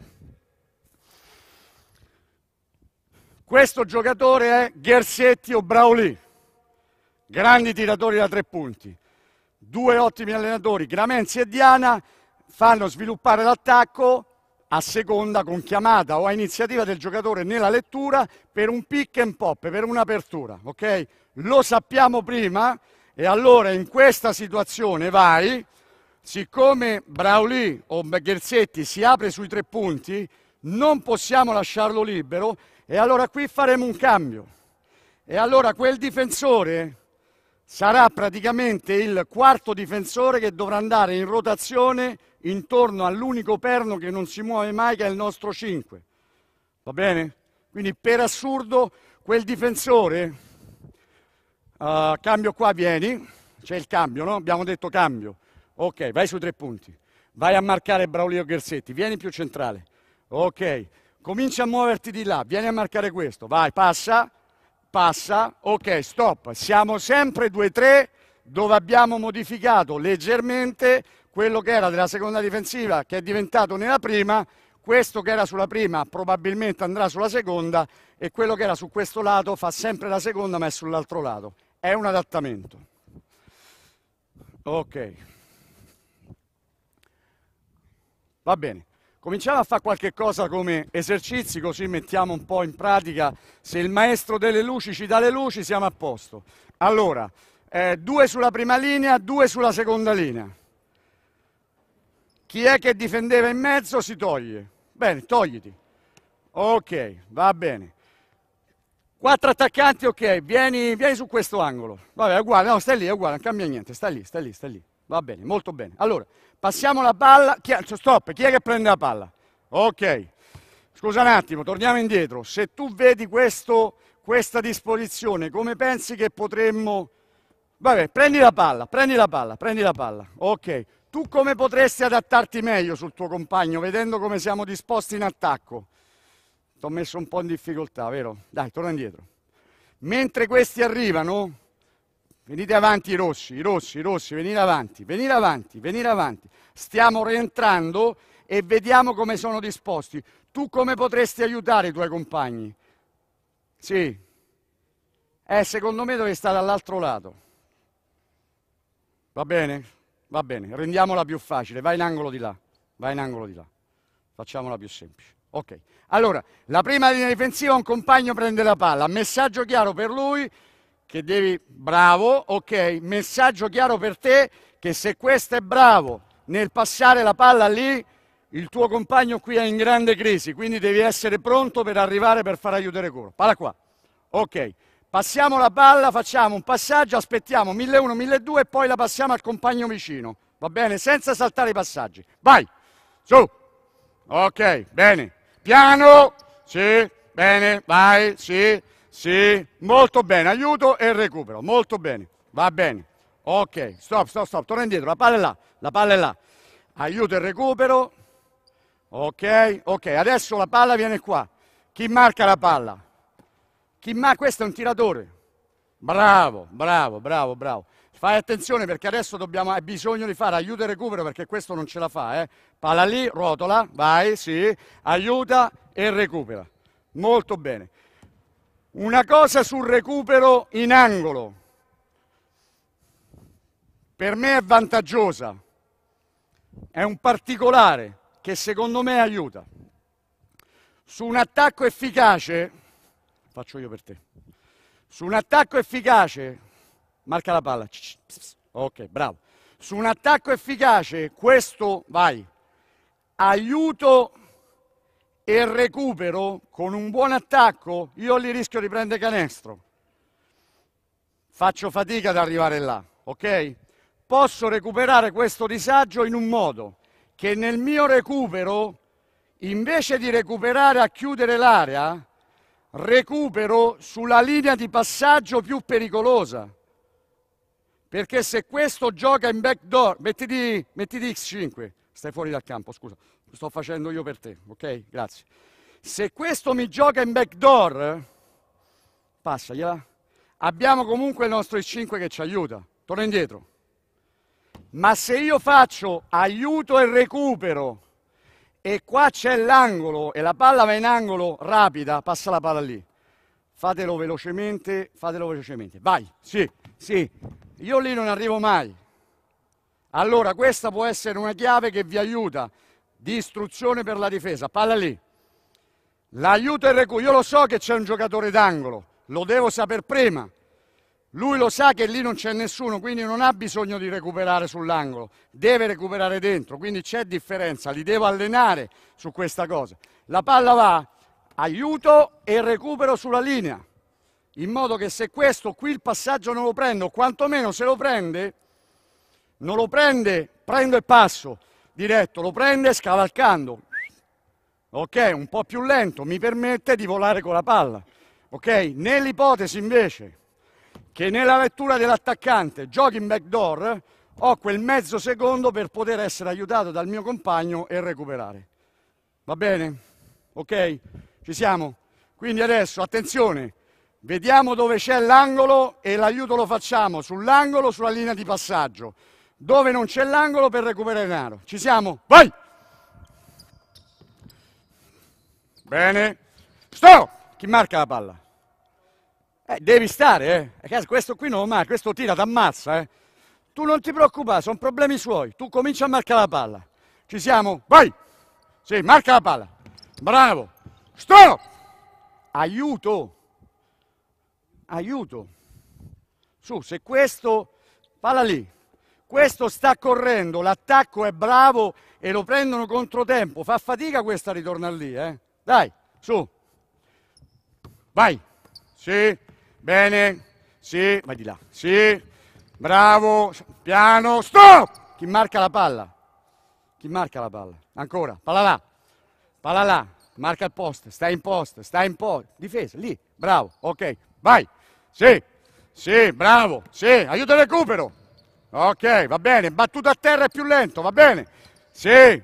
Questo giocatore è Gersetti o Brauli, grandi tiratori da tre punti due ottimi allenatori, Gramenzi e Diana, fanno sviluppare l'attacco a seconda con chiamata o a iniziativa del giocatore nella lettura per un pick and pop, per un'apertura, ok? Lo sappiamo prima e allora in questa situazione vai, siccome Brauli o Gherzetti si apre sui tre punti, non possiamo lasciarlo libero e allora qui faremo un cambio. E allora quel difensore sarà praticamente il quarto difensore che dovrà andare in rotazione intorno all'unico perno che non si muove mai, che è il nostro 5. Va bene? Quindi per assurdo quel difensore, uh, cambio qua, vieni, c'è il cambio, no? Abbiamo detto cambio. Ok, vai sui tre punti. Vai a marcare Braulio Ghersetti, vieni più centrale. Ok, comincia a muoverti di là, vieni a marcare questo. Vai, passa, passa, ok, stop, siamo sempre 2-3 dove abbiamo modificato leggermente quello che era della seconda difensiva che è diventato nella prima, questo che era sulla prima probabilmente andrà sulla seconda e quello che era su questo lato fa sempre la seconda ma è sull'altro lato. È un adattamento. Ok. Va bene. Cominciamo a fare qualche cosa come esercizi, così mettiamo un po' in pratica. Se il maestro delle luci ci dà le luci, siamo a posto. Allora, eh, due sulla prima linea, due sulla seconda linea. Chi è che difendeva in mezzo si toglie. Bene, togliti. Ok, va bene. Quattro attaccanti, ok, vieni, vieni su questo angolo. Vabbè, è uguale, no, stai lì, è uguale, non cambia niente, sta lì, sta lì, sta lì. Va bene, molto bene. Allora, Passiamo la palla. Chi, cioè, stop, chi è che prende la palla? Ok. Scusa un attimo, torniamo indietro. Se tu vedi questo, questa disposizione, come pensi che potremmo... Vabbè, prendi la palla, prendi la palla, prendi la palla. Ok. Tu come potresti adattarti meglio sul tuo compagno, vedendo come siamo disposti in attacco? Ti ho messo un po' in difficoltà, vero? Dai, torna indietro. Mentre questi arrivano, Venite avanti i rossi, i rossi, i rossi, venite avanti, venite avanti, venite avanti. Stiamo rientrando e vediamo come sono disposti. Tu come potresti aiutare i tuoi compagni? Sì. Eh, secondo me dovrei stare dall'altro lato. Va bene? Va bene, rendiamola più facile. Vai in angolo di là, vai in angolo di là. Facciamola più semplice. Ok. Allora, la prima linea difensiva, un compagno prende la palla. Messaggio chiaro per lui che devi, bravo, ok, messaggio chiaro per te che se questo è bravo nel passare la palla lì, il tuo compagno qui è in grande crisi, quindi devi essere pronto per arrivare per far aiutare Coro. Palla qua, ok, passiamo la palla, facciamo un passaggio, aspettiamo 1001, 1002 e poi la passiamo al compagno vicino, va bene? Senza saltare i passaggi, vai, su, ok, bene, piano, sì, bene, vai, sì, sì, molto bene, aiuto e recupero, molto bene, va bene. Ok, stop, stop, stop, torna indietro, la palla è là, la palla è là. Aiuto e recupero. Ok, ok, adesso la palla viene qua. Chi marca la palla? Chi ma- questo è un tiratore. Bravo, bravo, bravo, bravo. Fai attenzione perché adesso dobbiamo, hai bisogno di fare aiuto e recupero perché questo non ce la fa. Eh. Palla lì, rotola, vai, sì, aiuta e recupera. Molto bene. Una cosa sul recupero in angolo. Per me è vantaggiosa. È un particolare che secondo me aiuta. Su un attacco efficace, faccio io per te, su un attacco efficace, marca la palla, ok, bravo, su un attacco efficace questo, vai, aiuto e recupero con un buon attacco, io li rischio di prendere canestro. Faccio fatica ad arrivare là, ok? Posso recuperare questo disagio in un modo che nel mio recupero, invece di recuperare a chiudere l'area, recupero sulla linea di passaggio più pericolosa. Perché se questo gioca in backdoor, mettiti, mettiti X5, stai fuori dal campo, scusa, sto facendo io per te, ok? Grazie. Se questo mi gioca in backdoor, passagliela. Eh. Abbiamo comunque il nostro I5 che ci aiuta. Torna indietro. Ma se io faccio aiuto e recupero e qua c'è l'angolo e la palla va in angolo rapida, passa la palla lì. Fatelo velocemente, fatelo velocemente. Vai, sì, sì. Io lì non arrivo mai. Allora questa può essere una chiave che vi aiuta di istruzione per la difesa, palla lì. L'aiuto RQ, io lo so che c'è un giocatore d'angolo, lo devo sapere prima. Lui lo sa che lì non c'è nessuno, quindi non ha bisogno di recuperare sull'angolo, deve recuperare dentro, quindi c'è differenza, li devo allenare su questa cosa. La palla va, aiuto e recupero sulla linea, in modo che se questo qui il passaggio non lo prendo, quantomeno se lo prende, non lo prende, prendo e passo diretto, lo prende scavalcando. Ok, un po' più lento, mi permette di volare con la palla. Ok, nell'ipotesi invece che nella lettura dell'attaccante giochi in backdoor, ho quel mezzo secondo per poter essere aiutato dal mio compagno e recuperare. Va bene? Ok? Ci siamo? Quindi adesso attenzione, vediamo dove c'è l'angolo e l'aiuto lo facciamo sull'angolo, sulla linea di passaggio dove non c'è l'angolo per recuperare denaro. Ci siamo? Vai! Bene. Sto! Chi marca la palla? Eh, devi stare, eh. eh questo qui non lo marca, questo tira, ti ammazza, eh. Tu non ti preoccupare, sono problemi suoi. Tu comincia a marcare la palla. Ci siamo? Vai! Sì, marca la palla. Bravo. Sto! Aiuto! Aiuto. Su, se questo... Palla lì. Questo sta correndo, l'attacco è bravo e lo prendono controtempo. Fa fatica questa ritorna lì, eh? Dai, su. Vai. Sì, bene. Sì, vai di là. Sì, bravo, piano, stop! Chi marca la palla? Chi marca la palla? Ancora, palla là. Palla là, marca il post, sta in post, sta in post. Difesa, lì, bravo, ok. Vai. Sì, sì, bravo, sì, aiuto il recupero. Ok, va bene, battuta a terra è più lento, va bene? Sì.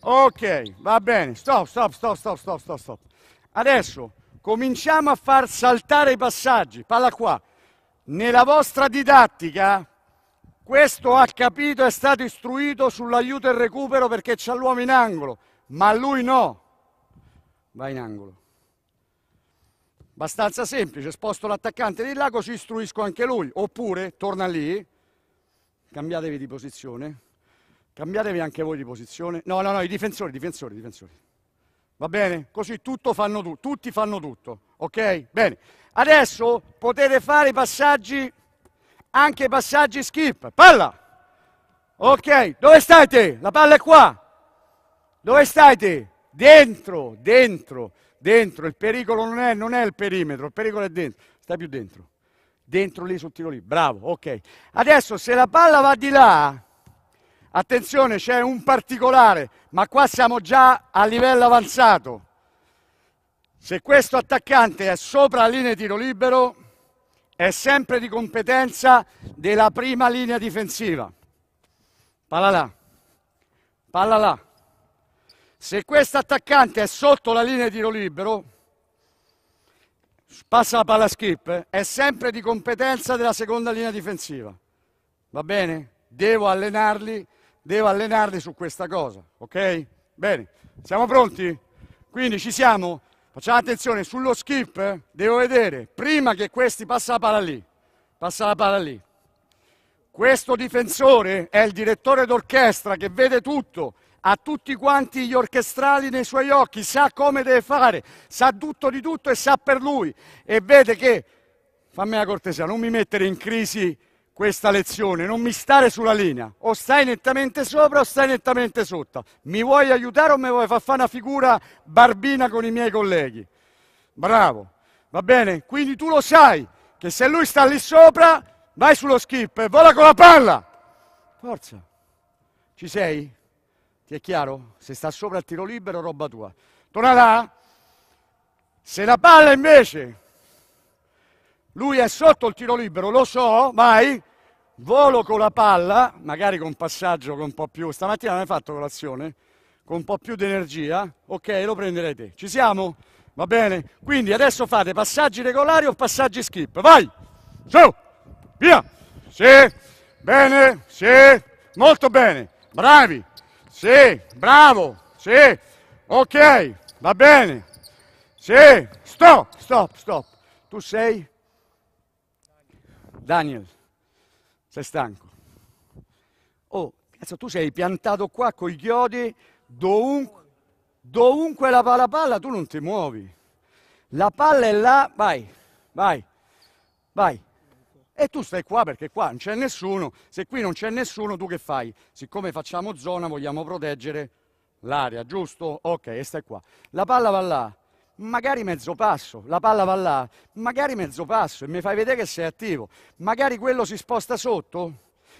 Ok, va bene. Stop, stop, stop, stop, stop, stop, stop. Adesso cominciamo a far saltare i passaggi. Palla qua. Nella vostra didattica questo ha capito, è stato istruito sull'aiuto e il recupero perché c'è l'uomo in angolo, ma lui no. Va in angolo. Abbastanza semplice, sposto l'attaccante di là così istruisco anche lui, oppure torna lì cambiatevi di posizione, cambiatevi anche voi di posizione. No, no, no, i difensori, difensori, difensori. Va bene? Così fanno tu, tutti fanno tutto, ok? Bene. Adesso potete fare i passaggi, anche i passaggi skip. Palla! Ok, dove stai te? La palla è qua. Dove stai te? Dentro, dentro, dentro. Il pericolo non è, non è il perimetro, il pericolo è dentro. Stai più dentro dentro lì sul tiro lì. Bravo, ok. Adesso se la palla va di là, attenzione, c'è un particolare, ma qua siamo già a livello avanzato. Se questo attaccante è sopra la linea di tiro libero, è sempre di competenza della prima linea difensiva. Palla là, palla là. Se questo attaccante è sotto la linea di tiro libero, passa la palla skip, eh. è sempre di competenza della seconda linea difensiva. Va bene? Devo allenarli, devo allenarli su questa cosa, ok? Bene, siamo pronti? Quindi ci siamo? Facciamo attenzione, sullo skip eh, devo vedere, prima che questi passa la palla lì, passa la palla lì. Questo difensore è il direttore d'orchestra che vede tutto, ha tutti quanti gli orchestrali nei suoi occhi, sa come deve fare, sa tutto di tutto e sa per lui. E vede che, fammi la cortesia, non mi mettere in crisi questa lezione, non mi stare sulla linea, o stai nettamente sopra o stai nettamente sotto. Mi vuoi aiutare o mi vuoi far fare una figura barbina con i miei colleghi? Bravo, va bene? Quindi tu lo sai che se lui sta lì sopra, vai sullo skip e vola con la palla. Forza, ci sei? Ti è chiaro? Se sta sopra il tiro libero, roba tua. Tonalà, se la palla invece lui è sotto il tiro libero, lo so, vai, volo con la palla, magari con passaggio con un po' più, stamattina non hai fatto colazione, con un po' più di energia, ok, lo prenderai te. Ci siamo? Va bene? Quindi adesso fate passaggi regolari o passaggi skip, vai, su, via, sì, bene, sì, molto bene, bravi. Sì, bravo, sì, ok, va bene. Sì, stop, stop, stop. Tu sei? Daniel, sei stanco. Oh, cazzo, tu sei piantato qua con i chiodi, dovunque, dovunque la palla palla tu non ti muovi. La palla è là, vai, vai, vai. E tu stai qua perché qua non c'è nessuno, se qui non c'è nessuno tu che fai? Siccome facciamo zona vogliamo proteggere l'area, giusto? Ok, e stai qua. La palla va là, magari mezzo passo, la palla va là, magari mezzo passo e mi fai vedere che sei attivo, magari quello si sposta sotto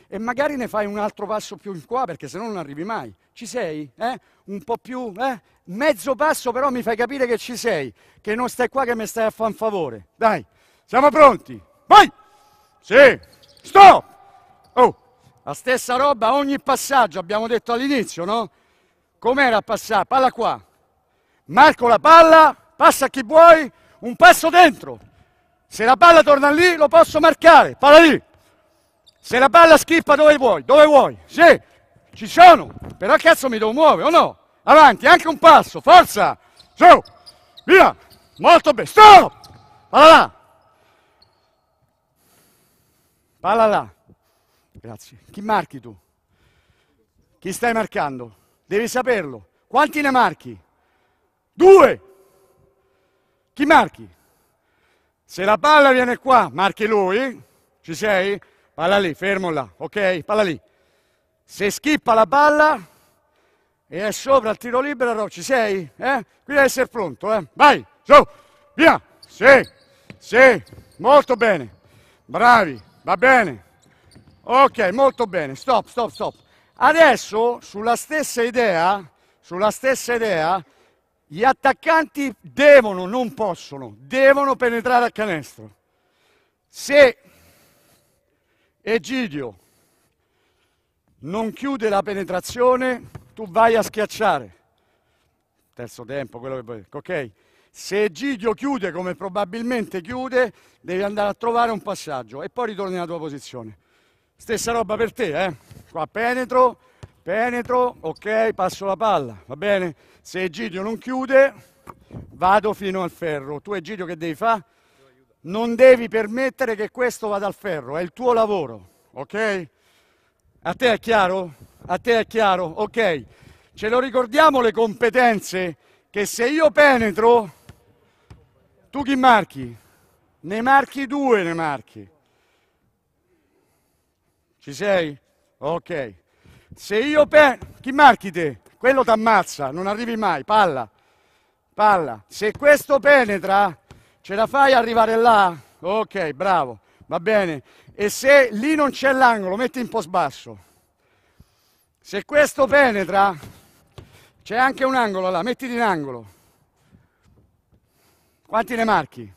e magari ne fai un altro passo più in qua perché se no non arrivi mai. Ci sei? Eh? Un po' più? Eh? Mezzo passo però mi fai capire che ci sei, che non stai qua che mi stai a fan favore. Dai, siamo pronti, vai! Sì! Stop! Oh, la stessa roba ogni passaggio, abbiamo detto all'inizio, no? Com'era passare? Palla qua. Marco la palla, passa a chi vuoi, un passo dentro. Se la palla torna lì, lo posso marcare. Palla lì. Se la palla schippa dove vuoi, dove vuoi. Sì, ci sono. Però cazzo mi devo muovere, o no? Avanti, anche un passo, forza. Su, via. Molto bene. Stop! Palla là. Palla là. Grazie. Chi marchi tu? Chi stai marcando? Devi saperlo. Quanti ne marchi? Due. Chi marchi? Se la palla viene qua, marchi lui. Ci sei? Palla lì, fermo là. Ok, palla lì. Se schippa la palla e è sopra il tiro libero, ci sei? Eh? Qui devi essere pronto, eh? Vai, su, via. Sì, sì, molto bene. Bravi. Va bene? Ok, molto bene. Stop, stop, stop. Adesso, sulla stessa idea, sulla stessa idea, gli attaccanti devono, non possono, devono penetrare al canestro. Se Egidio non chiude la penetrazione, tu vai a schiacciare. Terzo tempo, quello che vuoi. Ok? Se Egidio chiude, come probabilmente chiude, devi andare a trovare un passaggio e poi ritorni nella tua posizione. Stessa roba per te, eh? Qua penetro, penetro, ok, passo la palla, va bene? Se Egidio non chiude, vado fino al ferro. Tu Egidio che devi fare? Non devi permettere che questo vada al ferro, è il tuo lavoro, ok? A te è chiaro? A te è chiaro? Ok. Ce lo ricordiamo le competenze che se io penetro tu chi marchi? Ne marchi due, ne marchi. Ci sei? Ok. Se io penso... Chi marchi te? Quello ti ammazza, non arrivi mai, palla. Palla. Se questo penetra, ce la fai arrivare là? Ok, bravo, va bene. E se lì non c'è l'angolo, metti un po' sbasso. Se questo penetra, c'è anche un angolo là, mettiti in angolo. Quanti ne marchi?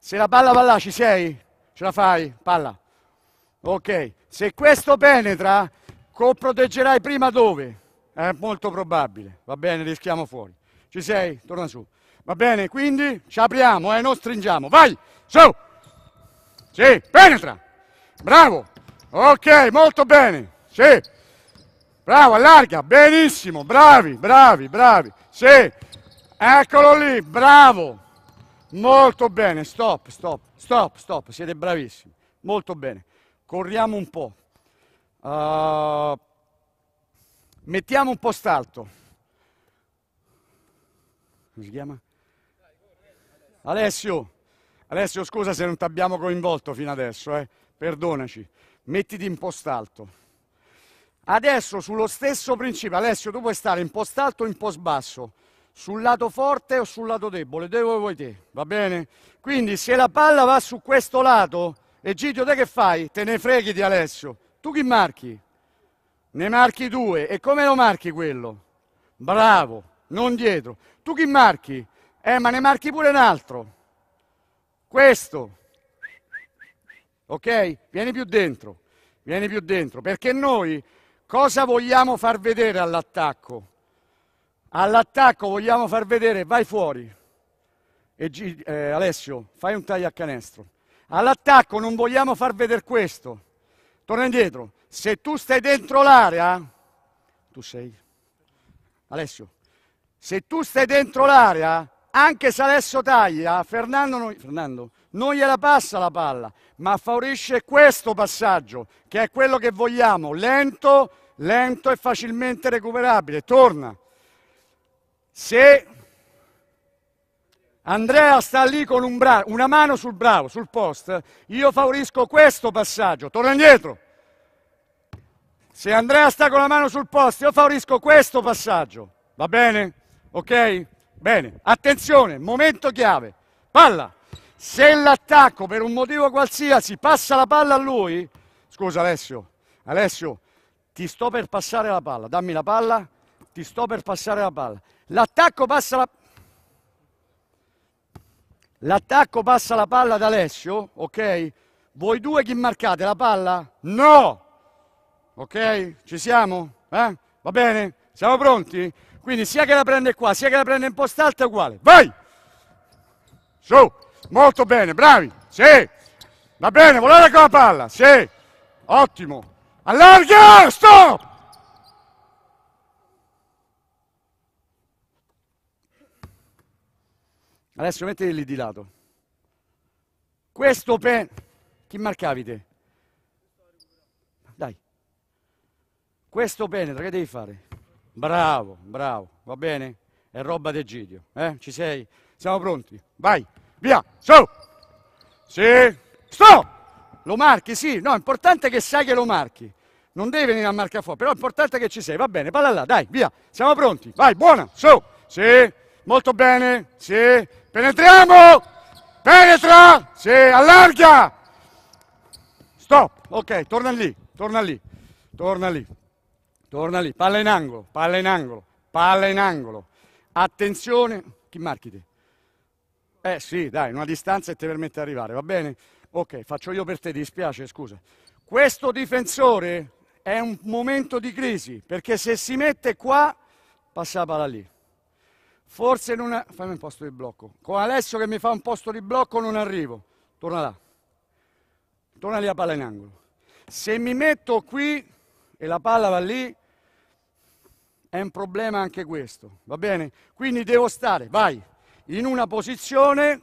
Se la palla va là, ci sei? Ce la fai? Palla. Ok. Se questo penetra, proteggerai prima dove? È molto probabile. Va bene, rischiamo fuori. Ci sei? Torna su. Va bene, quindi ci apriamo, eh, non stringiamo. Vai! Su! Sì, penetra! Bravo! Ok, molto bene. Sì. Bravo, allarga. Benissimo, bravi, bravi, bravi. Sì. Eccolo lì, bravo. Molto bene, stop, stop, stop, stop, siete bravissimi. Molto bene. Corriamo un po'. Uh, mettiamo un po' stalto. Come si chiama? Alessio. Alessio, scusa se non ti abbiamo coinvolto fino adesso, eh. Perdonaci. Mettiti in posto alto. Adesso sullo stesso principio, Alessio, tu puoi stare in posto alto o in posto basso sul lato forte o sul lato debole, dove vuoi te, va bene? Quindi se la palla va su questo lato, Egidio te che fai? Te ne freghi di Alessio, tu chi marchi? Ne marchi due, e come lo marchi quello? Bravo, non dietro. Tu chi marchi? Eh, ma ne marchi pure un altro. Questo. Ok? Vieni più dentro, vieni più dentro, perché noi cosa vogliamo far vedere all'attacco? all'attacco vogliamo far vedere, vai fuori. E, eh, Alessio, fai un taglio a canestro. All'attacco non vogliamo far vedere questo. Torna indietro. Se tu stai dentro l'area, tu sei. Alessio, se tu stai dentro l'area, anche se Alessio taglia, Fernando non, Fernando non gliela passa la palla, ma favorisce questo passaggio, che è quello che vogliamo, lento, lento e facilmente recuperabile. Torna. Se Andrea sta lì con un bra- una mano sul bravo, sul post, io favorisco questo passaggio, torna indietro. Se Andrea sta con la mano sul post, io favorisco questo passaggio, va bene? Ok? Bene, attenzione, momento chiave, palla. Se l'attacco per un motivo qualsiasi passa la palla a lui, scusa Alessio, Alessio, ti sto per passare la palla, dammi la palla, ti sto per passare la palla. L'attacco passa la... L'attacco passa la palla ad Alessio, ok? Voi due chi marcate la palla? No! Ok? Ci siamo? Eh? Va bene? Siamo pronti? Quindi sia che la prende qua, sia che la prende in posta alta è uguale. Vai! Su! Molto bene, bravi! Sì! Va bene, volare con la palla! Sì! Ottimo! Allarga! Stop! Adesso mettili lì di lato. Questo per... Chi marcavi te? Dai. Questo penetra, che devi fare? Bravo, bravo, va bene? È roba d'Egidio, eh? Ci sei? Siamo pronti? Vai, via, su! Sì, sto! Lo marchi, sì, no, è importante che sai che lo marchi. Non devi venire a marcare fuori, però è importante che ci sei, va bene, palla là, dai, via, siamo pronti, vai, buona, su, sì, molto bene, sì, Penetriamo! Penetra! Sì, allarga! Stop! Ok, torna lì, torna lì, torna lì, torna lì. Palla in angolo, palla in angolo, palla in angolo. Attenzione, chi marchi te? Eh sì, dai, una distanza e ti permette di arrivare, va bene? Ok, faccio io per te, dispiace, scusa. Questo difensore è un momento di crisi, perché se si mette qua, passa la palla lì. Forse non... Ha... Fammi un posto di blocco. Con Alessio che mi fa un posto di blocco non arrivo. Torna là. Torna lì a palla in angolo. Se mi metto qui e la palla va lì, è un problema anche questo, va bene? Quindi devo stare, vai, in una posizione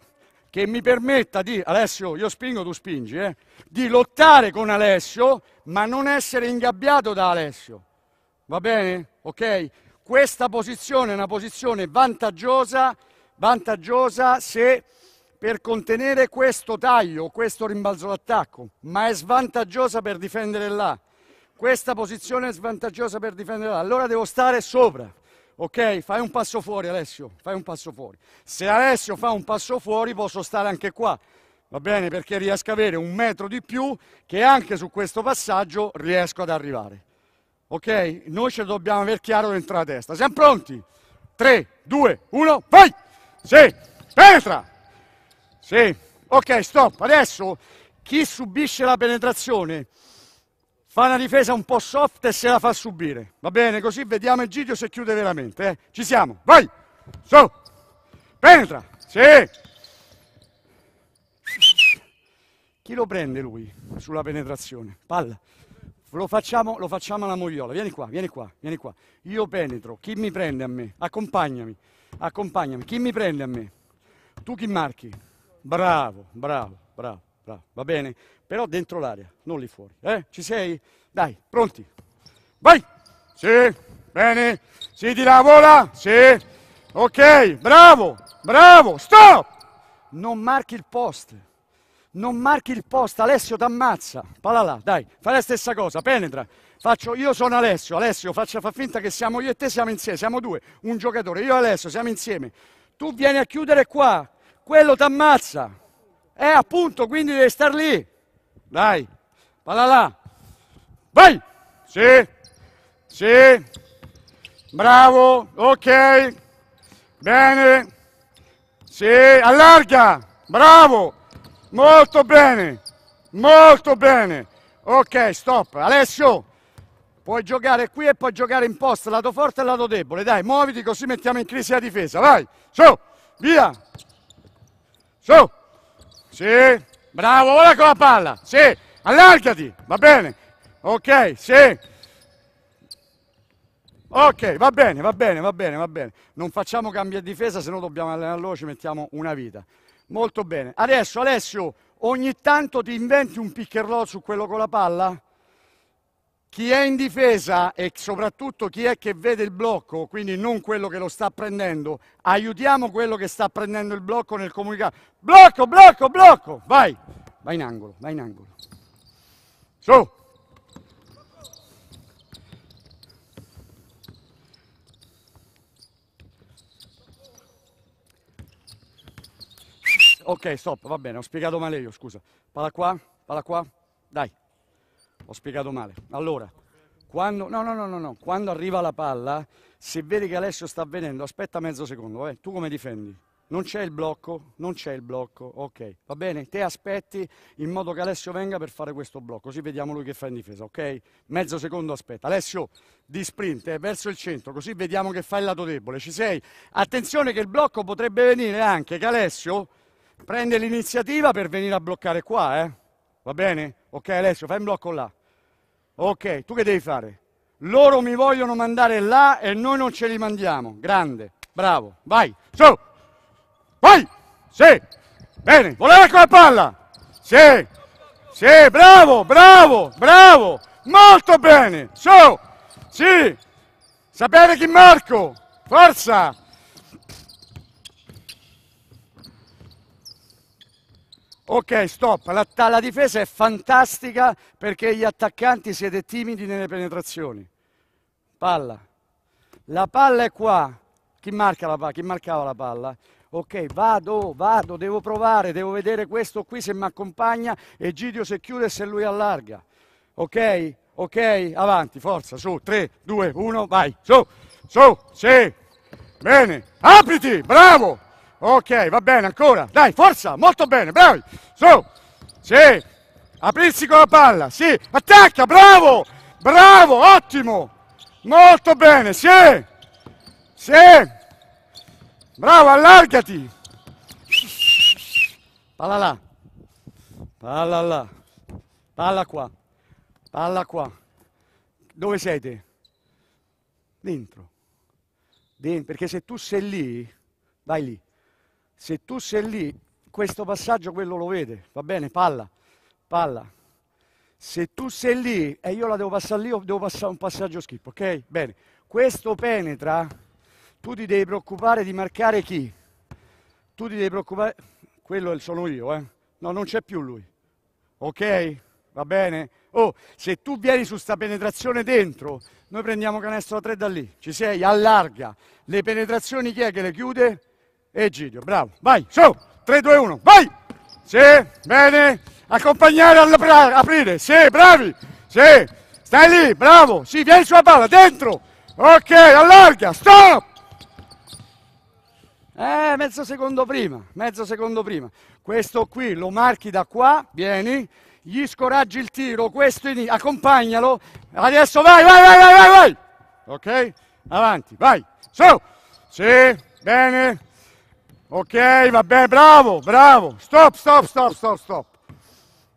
che mi permetta di, Alessio, io spingo, tu spingi, eh, di lottare con Alessio, ma non essere ingabbiato da Alessio, va bene? Ok? Questa posizione è una posizione vantaggiosa, vantaggiosa se per contenere questo taglio, questo rimbalzo d'attacco, ma è svantaggiosa per difendere là. Questa posizione è svantaggiosa per difendere là. Allora devo stare sopra. Ok, fai un passo fuori Alessio, fai un passo fuori. Se Alessio fa un passo fuori posso stare anche qua, va bene? Perché riesco ad avere un metro di più che anche su questo passaggio riesco ad arrivare. Ok? Noi ce lo dobbiamo aver chiaro dentro la testa. Siamo pronti? 3, 2, 1, vai! Sì, penetra! Sì, ok, stop. Adesso chi subisce la penetrazione fa una difesa un po' soft e se la fa subire. Va bene, così vediamo il Egidio se chiude veramente. Eh. Ci siamo, vai! Su! Penetra! Sì! Chi lo prende lui sulla penetrazione? Palla. Lo facciamo, lo facciamo alla mogliola. Vieni qua, vieni qua, vieni qua. Io penetro. Chi mi prende a me? Accompagnami. Accompagnami. Chi mi prende a me? Tu chi marchi? Bravo, bravo, bravo, bravo. Va bene? Però dentro l'aria, non lì fuori. Eh? Ci sei? Dai, pronti. Vai! Sì, bene. Sì, di lavora. Sì. Ok, bravo, bravo. Stop! Non marchi il post non marchi il posto, Alessio t'ammazza. Palla là, dai, fai la stessa cosa, penetra. Faccio, io sono Alessio, Alessio, faccia fa finta che siamo io e te, siamo insieme, siamo due, un giocatore, io e Alessio, siamo insieme. Tu vieni a chiudere qua, quello ti t'ammazza. Eh, appunto, quindi devi star lì. Dai, palla là. Vai! Sì, sì, bravo, ok, bene, sì, allarga, bravo. Molto bene, molto bene. Ok, stop. Alessio, puoi giocare qui e puoi giocare in post, lato forte e lato debole. Dai, muoviti così mettiamo in crisi la difesa. Vai, su, via. Su. Sì, bravo, ora con la palla. Sì, allargati, va bene. Ok, sì. Ok, va bene, va bene, va bene, va bene. Non facciamo cambi a difesa, se no dobbiamo allenarlo, ci mettiamo una vita. Molto bene. Adesso Alessio, ogni tanto ti inventi un pick and roll su quello con la palla? Chi è in difesa e soprattutto chi è che vede il blocco, quindi non quello che lo sta prendendo, aiutiamo quello che sta prendendo il blocco nel comunicare. Blocco, blocco, blocco! Vai! Vai in angolo, vai in angolo. Su! ok, stop, va bene, ho spiegato male io, scusa. Pala qua, pala qua, dai. Ho spiegato male. Allora, quando, no, no, no, no, quando arriva la palla, se vedi che Alessio sta venendo, aspetta mezzo secondo, vabbè, eh, tu come difendi? Non c'è il blocco, non c'è il blocco, ok, va bene? Te aspetti in modo che Alessio venga per fare questo blocco, così vediamo lui che fa in difesa, ok? Mezzo secondo aspetta. Alessio, di sprint, eh, verso il centro, così vediamo che fa il lato debole, ci sei? Attenzione che il blocco potrebbe venire anche che Alessio prende l'iniziativa per venire a bloccare qua, eh? Va bene? Ok Alessio, fai un blocco là. Ok, tu che devi fare? Loro mi vogliono mandare là e noi non ce li mandiamo. Grande, bravo, vai, su! Vai! Sì! Bene, volare con la palla! Sì! Sì, bravo, bravo, bravo! Molto bene! Su! Sì! Sapete chi Marco! Forza! Ok, stop. La, la, difesa è fantastica perché gli attaccanti siete timidi nelle penetrazioni. Palla. La palla è qua. Chi marca la palla? Chi marcava la palla? Ok, vado, vado, devo provare, devo vedere questo qui se mi accompagna e Gidio se chiude e se lui allarga. Ok? Ok? Avanti, forza, su, 3, 2, 1, vai, su, su, sì. Bene, apriti, bravo! Ok, va bene, ancora. Dai, forza, molto bene, bravi. Su, sì, aprirsi con la palla, sì, attacca, bravo, bravo, ottimo. Molto bene, sì, sì. Bravo, allargati. Palla là, palla là, palla qua, palla qua. Dove siete? Dentro. Dentro, perché se tu sei lì, vai lì. Se tu sei lì, questo passaggio quello lo vede, va bene, palla, palla. Se tu sei lì e io la devo passare lì, devo passare un passaggio schifo, ok? Bene. Questo penetra, tu ti devi preoccupare di marcare chi? Tu ti devi preoccupare, quello sono io, eh? No, non c'è più lui, ok? Va bene? Oh, se tu vieni su sta penetrazione dentro, noi prendiamo canestro a tre da lì, ci sei? Allarga. Le penetrazioni chi è che le chiude? e Giglio, bravo, vai, su, 3, 2, 1, vai, sì, bene, accompagnare all'aprire, sì, bravi, sì, stai lì, bravo, sì, vieni sulla palla, dentro, ok, allarga, stop, eh, mezzo secondo prima, mezzo secondo prima, questo qui lo marchi da qua, vieni, gli scoraggi il tiro, questo in... accompagnalo, adesso vai, vai, vai, vai, vai, vai, ok, avanti, vai, su, sì, bene, Ok, va bene, bravo, bravo. Stop, stop, stop, stop, stop.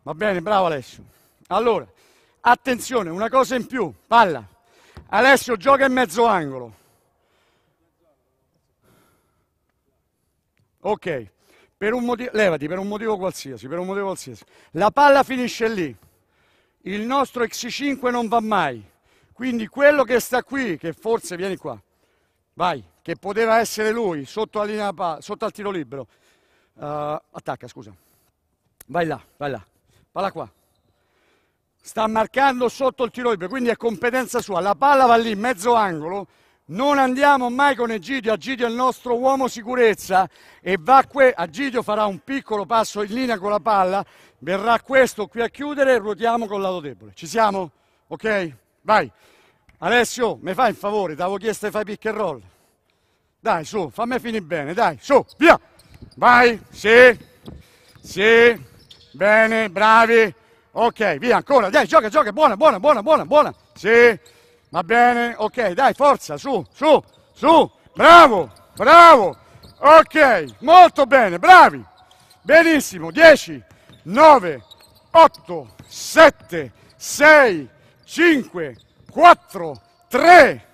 Va bene, bravo Alessio. Allora, attenzione, una cosa in più, palla. Alessio gioca in mezzo angolo. Ok, per un motivo, levati per un motivo qualsiasi, per un motivo qualsiasi. La palla finisce lì. Il nostro X5 non va mai. Quindi quello che sta qui, che forse vieni qua, vai, che poteva essere lui sotto, linea, sotto al tiro libero. Uh, attacca, scusa. Vai là, vai là. Palla qua. Sta marcando sotto il tiro libero, quindi è competenza sua. La palla va lì, mezzo angolo. Non andiamo mai con Egidio. Egidio è il nostro uomo sicurezza e va qui. Egidio farà un piccolo passo in linea con la palla. Verrà questo qui a chiudere. Ruotiamo col lato debole. Ci siamo? Ok? Vai. Alessio, mi fai il favore, ti avevo chiesto di fare pick and roll. Dai, su, fammi finire bene, dai, su, via! Vai, sì, sì, bene, bravi. Ok, via, ancora, dai, gioca, gioca, buona, buona, buona, buona, buona. Sì, va bene, ok, dai, forza, su, su, su, bravo, bravo. Ok, molto bene, bravi. Benissimo, 10, 9, 8, 7, 6, 5, 4, 3,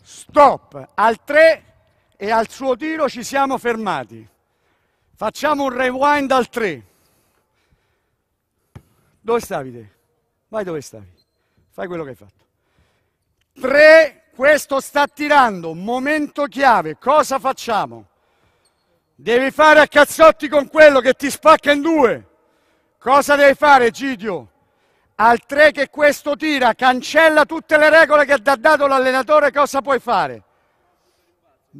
stop. Al 3 e al suo tiro ci siamo fermati. Facciamo un rewind al 3. Dove stavi te? Vai dove stavi. Fai quello che hai fatto. 3, questo sta tirando, momento chiave, cosa facciamo? Devi fare a cazzotti con quello che ti spacca in due. Cosa devi fare Gidio? al 3 che questo tira, cancella tutte le regole che ti ha dato l'allenatore, cosa puoi fare?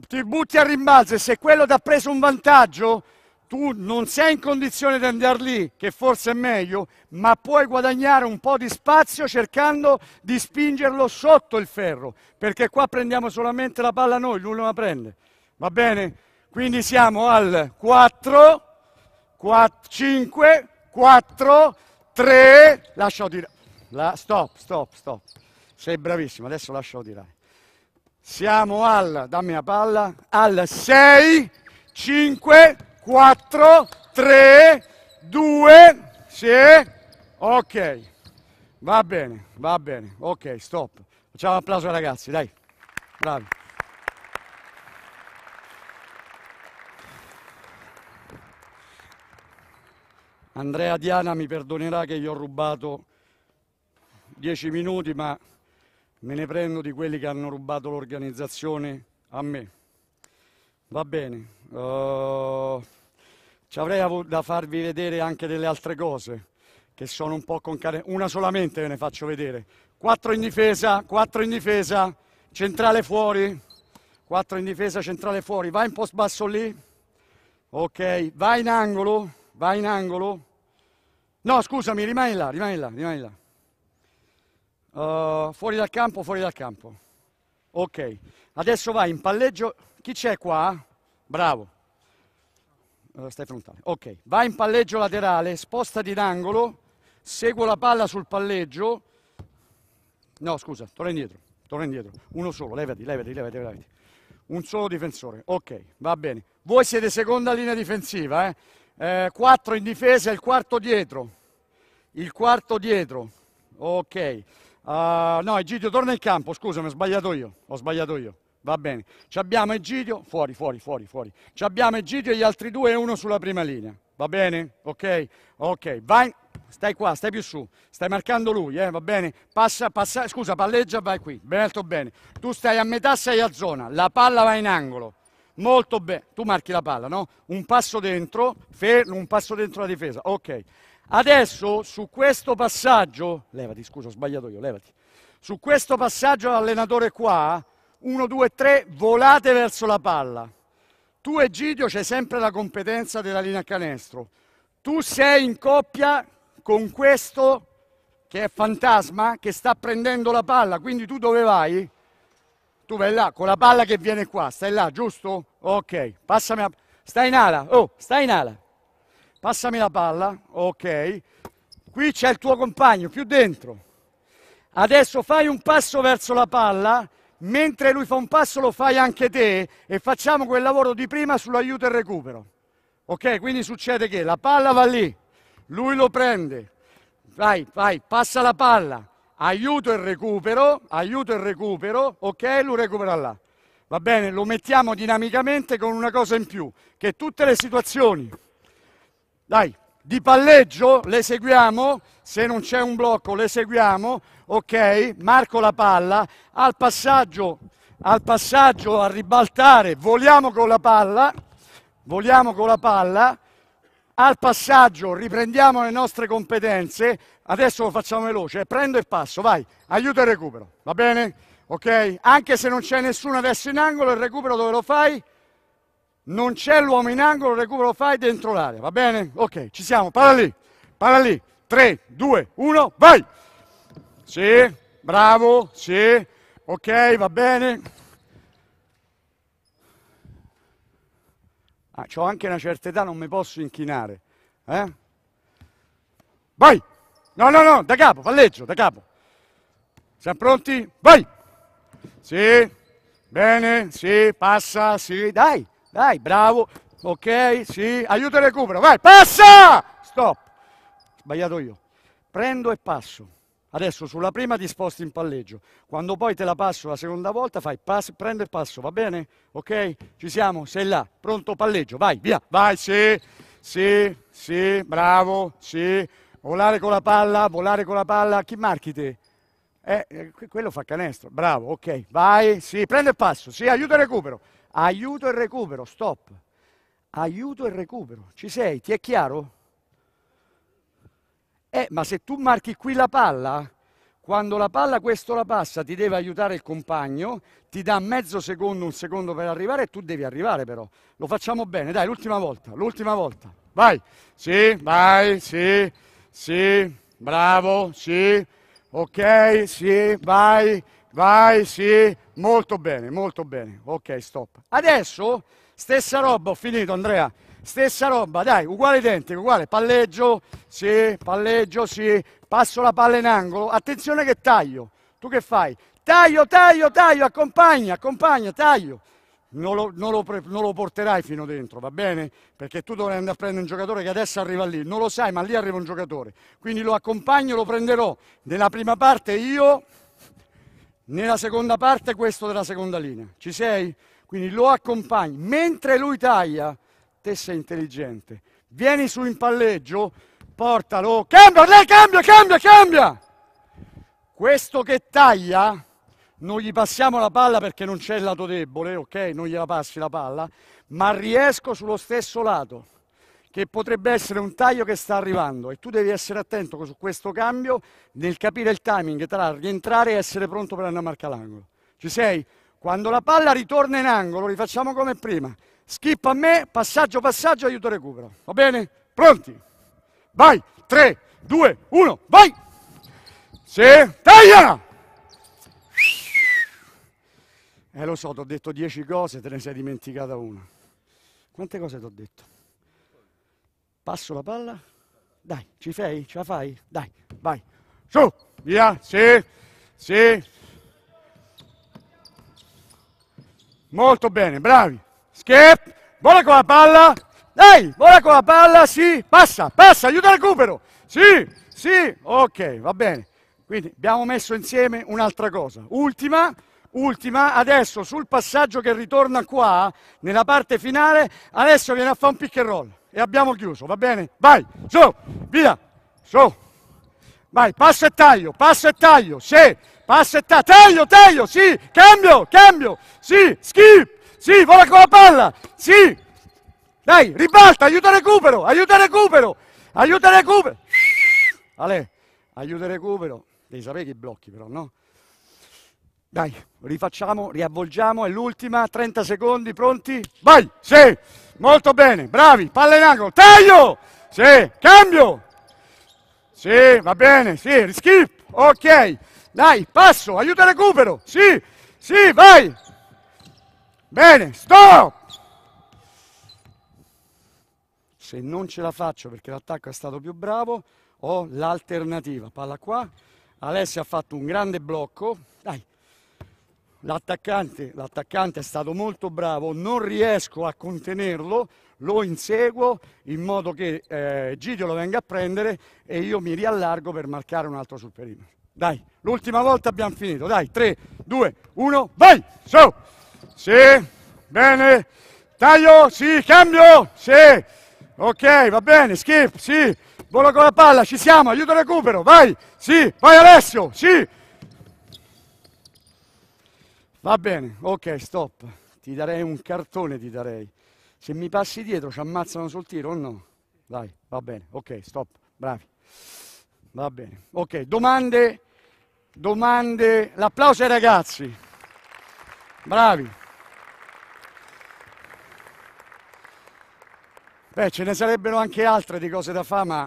Ti butti al rimbalzo e se quello ti ha preso un vantaggio, tu non sei in condizione di andare lì, che forse è meglio, ma puoi guadagnare un po' di spazio cercando di spingerlo sotto il ferro, perché qua prendiamo solamente la palla noi, lui non la prende. Va bene? Quindi siamo al 4, 4 5, 4, 3, lasciò tirare. La, stop, stop, stop. Sei bravissimo, adesso lasciò tirare. Siamo al, dammi la palla, al 6, 5, 4, 3, 2, sì, ok. Va bene, va bene, ok, stop. Facciamo un applauso ai ragazzi, dai. Bravi. Andrea Diana mi perdonerà che gli ho rubato dieci minuti, ma me ne prendo di quelli che hanno rubato l'organizzazione a me. Va bene. Uh, ci avrei da farvi vedere anche delle altre cose che sono un po' con care... Una solamente ve ne faccio vedere. 4 in difesa, 4 in difesa, centrale fuori. 4 in difesa, centrale fuori. Vai in post basso lì. Ok, vai in angolo. Vai in angolo. No, scusami, rimani là, rimani là, rimani là. Uh, fuori dal campo, fuori dal campo. Ok, adesso vai in palleggio. Chi c'è qua? Bravo. Uh, stai frontale. Ok, vai in palleggio laterale, sposta in angolo, seguo la palla sul palleggio. No, scusa, torna indietro, torna indietro. Uno solo, levati, levati, levati, levati. Un solo difensore. Ok, va bene. Voi siete seconda linea difensiva, eh? eh, 4 in difesa il quarto dietro. Il quarto dietro. Ok. Uh, no, Egidio torna in campo, scusami, ho sbagliato io. Ho sbagliato io. Va bene. Ci abbiamo Egidio, fuori, fuori, fuori, fuori. Ci abbiamo Egidio e gli altri due e uno sulla prima linea. Va bene? Ok? Ok. Vai. Stai qua, stai più su. Stai marcando lui, eh? va bene? Passa, passa, scusa, palleggia, vai qui. Molto bene. Tu stai a metà, sei a zona. La palla va in angolo. Molto bene. Tu marchi la palla, no? Un passo dentro, fermo, un passo dentro la difesa. Ok. Adesso su questo passaggio, levati, scusa, ho sbagliato io, levati. Su questo passaggio l'allenatore qua, 1, 2, 3, volate verso la palla. Tu e Gidio c'è sempre la competenza della linea canestro. Tu sei in coppia con questo che è fantasma, che sta prendendo la palla, quindi tu dove vai? Tu vai là con la palla che viene qua, stai là, giusto? Ok, passami la Stai in ala, oh, stai in ala. Passami la palla, ok. Qui c'è il tuo compagno, più dentro. Adesso fai un passo verso la palla, mentre lui fa un passo lo fai anche te e facciamo quel lavoro di prima sull'aiuto e recupero. Ok, quindi succede che la palla va lì, lui lo prende, vai, vai, passa la palla, aiuto e recupero, aiuto e recupero, ok, lo recupera là. Va bene, lo mettiamo dinamicamente con una cosa in più, che tutte le situazioni, dai, di palleggio le seguiamo, se non c'è un blocco le seguiamo, ok, marco la palla, al passaggio, al passaggio, a ribaltare, voliamo con la palla, voliamo con la palla, al passaggio, riprendiamo le nostre competenze, adesso lo facciamo veloce, prendo il passo, vai, aiuto e recupero, va bene? Ok? Anche se non c'è nessuno adesso in angolo, il recupero dove lo fai? Non c'è l'uomo in angolo, il recupero lo fai dentro l'area, va bene? Ok, ci siamo, para lì, para lì, 3, 2, 1, vai! Sì, bravo, sì, ok, va bene, Ma ah, ho anche una certa età, non mi posso inchinare. Eh? Vai! No, no, no, da capo, palleggio, da capo. Siamo pronti? Vai! Sì, bene, sì, passa, sì, dai, dai, bravo. Ok, sì, aiuto e recupero, vai, passa! Stop. Sbagliato io. Prendo e passo. Adesso sulla prima ti sposti in palleggio. Quando poi te la passo la seconda volta fai pass, prende il passo, va bene? Ok? Ci siamo, sei là, pronto palleggio, vai, via, vai, sì, sì, sì, bravo, sì. Volare con la palla, volare con la palla, chi marchi te? Eh, eh quello fa canestro, bravo, ok, vai, sì, prende il passo, sì, aiuto e recupero, aiuto e recupero, stop, aiuto e recupero, ci sei, ti è chiaro? Eh, ma se tu marchi qui la palla, quando la palla questo la passa ti deve aiutare il compagno, ti dà mezzo secondo, un secondo per arrivare e tu devi arrivare però. Lo facciamo bene, dai, l'ultima volta, l'ultima volta. Vai, sì, vai, sì, sì, bravo, sì, ok, sì, vai, vai, sì, molto bene, molto bene, ok, stop. Adesso, stessa roba, ho finito Andrea. Stessa roba, dai, uguale identico, uguale. Palleggio, sì, palleggio, sì. Passo la palla in angolo. Attenzione che taglio. Tu che fai? Taglio, taglio, taglio, accompagna, accompagna, taglio. Non lo, non, lo, non lo, porterai fino dentro, va bene? Perché tu dovrai andare a prendere un giocatore che adesso arriva lì, non lo sai, ma lì arriva un giocatore. Quindi lo accompagno, lo prenderò nella prima parte io, nella seconda parte questo della seconda linea. Ci sei? Quindi lo accompagni. Mentre lui taglia, te sei intelligente. Vieni su in palleggio, portalo, cambia, dai, cambia, cambia, cambia! Questo che taglia, non gli passiamo la palla perché non c'è il lato debole, ok? Non gliela passi la palla, ma riesco sullo stesso lato, che potrebbe essere un taglio che sta arrivando e tu devi essere attento su questo cambio nel capire il timing tra rientrare e essere pronto per andare a marcare l'angolo. Ci sei? Quando la palla ritorna in angolo, rifacciamo come prima skip a me, passaggio passaggio, aiuto recupero. Va bene? Pronti? Vai, 3, 2, 1, vai! Sì, taglia! Eh lo so, ti ho detto 10 cose, te ne sei dimenticata una. Quante cose ti ho detto? Passo la palla? Dai, ci fai? Ce la fai? Dai, vai. Su, via, sì, sì. Molto bene, bravi che buona con la palla, dai, vola con la palla, sì, passa, passa, aiuta il recupero, sì, sì, ok, va bene. Quindi abbiamo messo insieme un'altra cosa, ultima, ultima, adesso sul passaggio che ritorna qua, nella parte finale, adesso viene a fare un pick and roll e abbiamo chiuso, va bene? Vai, su, via, su, vai, passo e taglio, passo e taglio, sì, passo e taglio, taglio, taglio, sì, cambio, cambio, sì, skip, sì, vola con la palla! Sì! Dai, ribalta, aiuta recupero, aiuta recupero! Aiuta recupero! Ale, aiuta recupero. Devi sapere che blocchi però, no? Dai, rifacciamo, riavvolgiamo, è l'ultima, 30 secondi, pronti? Vai, sì, molto bene, bravi, palla in angolo, taglio, sì, cambio, sì, va bene, sì, skip, ok, dai, passo, aiuta recupero, sì, sì, vai, Bene, stop! Se non ce la faccio perché l'attacco è stato più bravo, ho l'alternativa. Palla qua, Alessia ha fatto un grande blocco. Dai, L'attaccante, l'attaccante, è stato molto bravo, non riesco a contenerlo, lo inseguo in modo che eh, Gidio lo venga a prendere e io mi riallargo per marcare un altro sul perimetro. Dai, l'ultima volta abbiamo finito, dai, 3, 2, 1, vai! Show! Sì, bene. Taglio, sì, cambio, sì. Ok, va bene, skip, sì. Volo con la palla, ci siamo, aiuto recupero, vai, sì, vai Alessio, sì. Va bene, ok, stop. Ti darei un cartone, ti darei. Se mi passi dietro ci ammazzano sul tiro o no? Dai, va bene, ok, stop, bravi. Va bene, ok, domande, domande, l'applauso ai ragazzi. Bravi. Beh, ce ne sarebbero anche altre di cose da fare, ma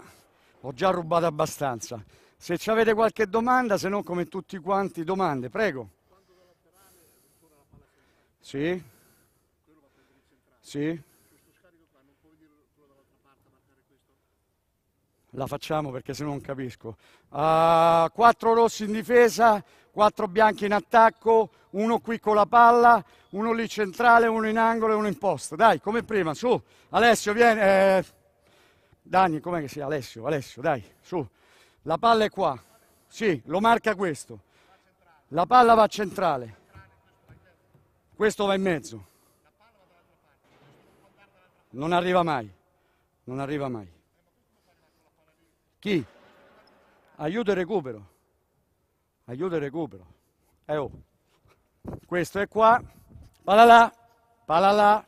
ho già rubato abbastanza. Se ci avete qualche domanda, se no come tutti quanti, domande, prego. Sì? Sì? la facciamo perché se no non capisco. Uh, quattro rossi in difesa, quattro bianchi in attacco, uno qui con la palla, uno lì centrale, uno in angolo e uno in posto. Dai, come prima, su. Alessio, vieni. Eh, Dani, com'è che sia? Alessio, Alessio, dai, su. La palla è qua. Sì, lo marca questo. La palla va centrale. Questo va in mezzo. Non arriva mai. Non arriva mai. Chi? Aiuto e recupero. Aiuto e recupero. Eh, oh. Questo è qua. Palla là. Palla là.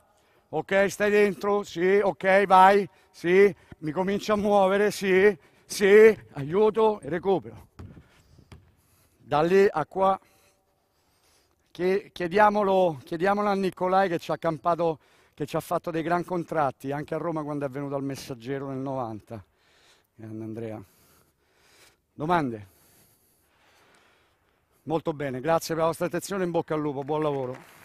Ok, stai dentro. Sì, ok, vai. Sì, mi comincio a muovere. Sì, sì. Aiuto e recupero. Da lì a qua. Chiediamolo, chiediamolo a Nicolai che ci ha campato, che ci ha fatto dei gran contratti anche a Roma quando è venuto al messaggero nel 90. Grande Andrea. Domande? Molto bene, grazie per la vostra attenzione, in bocca al lupo, buon lavoro.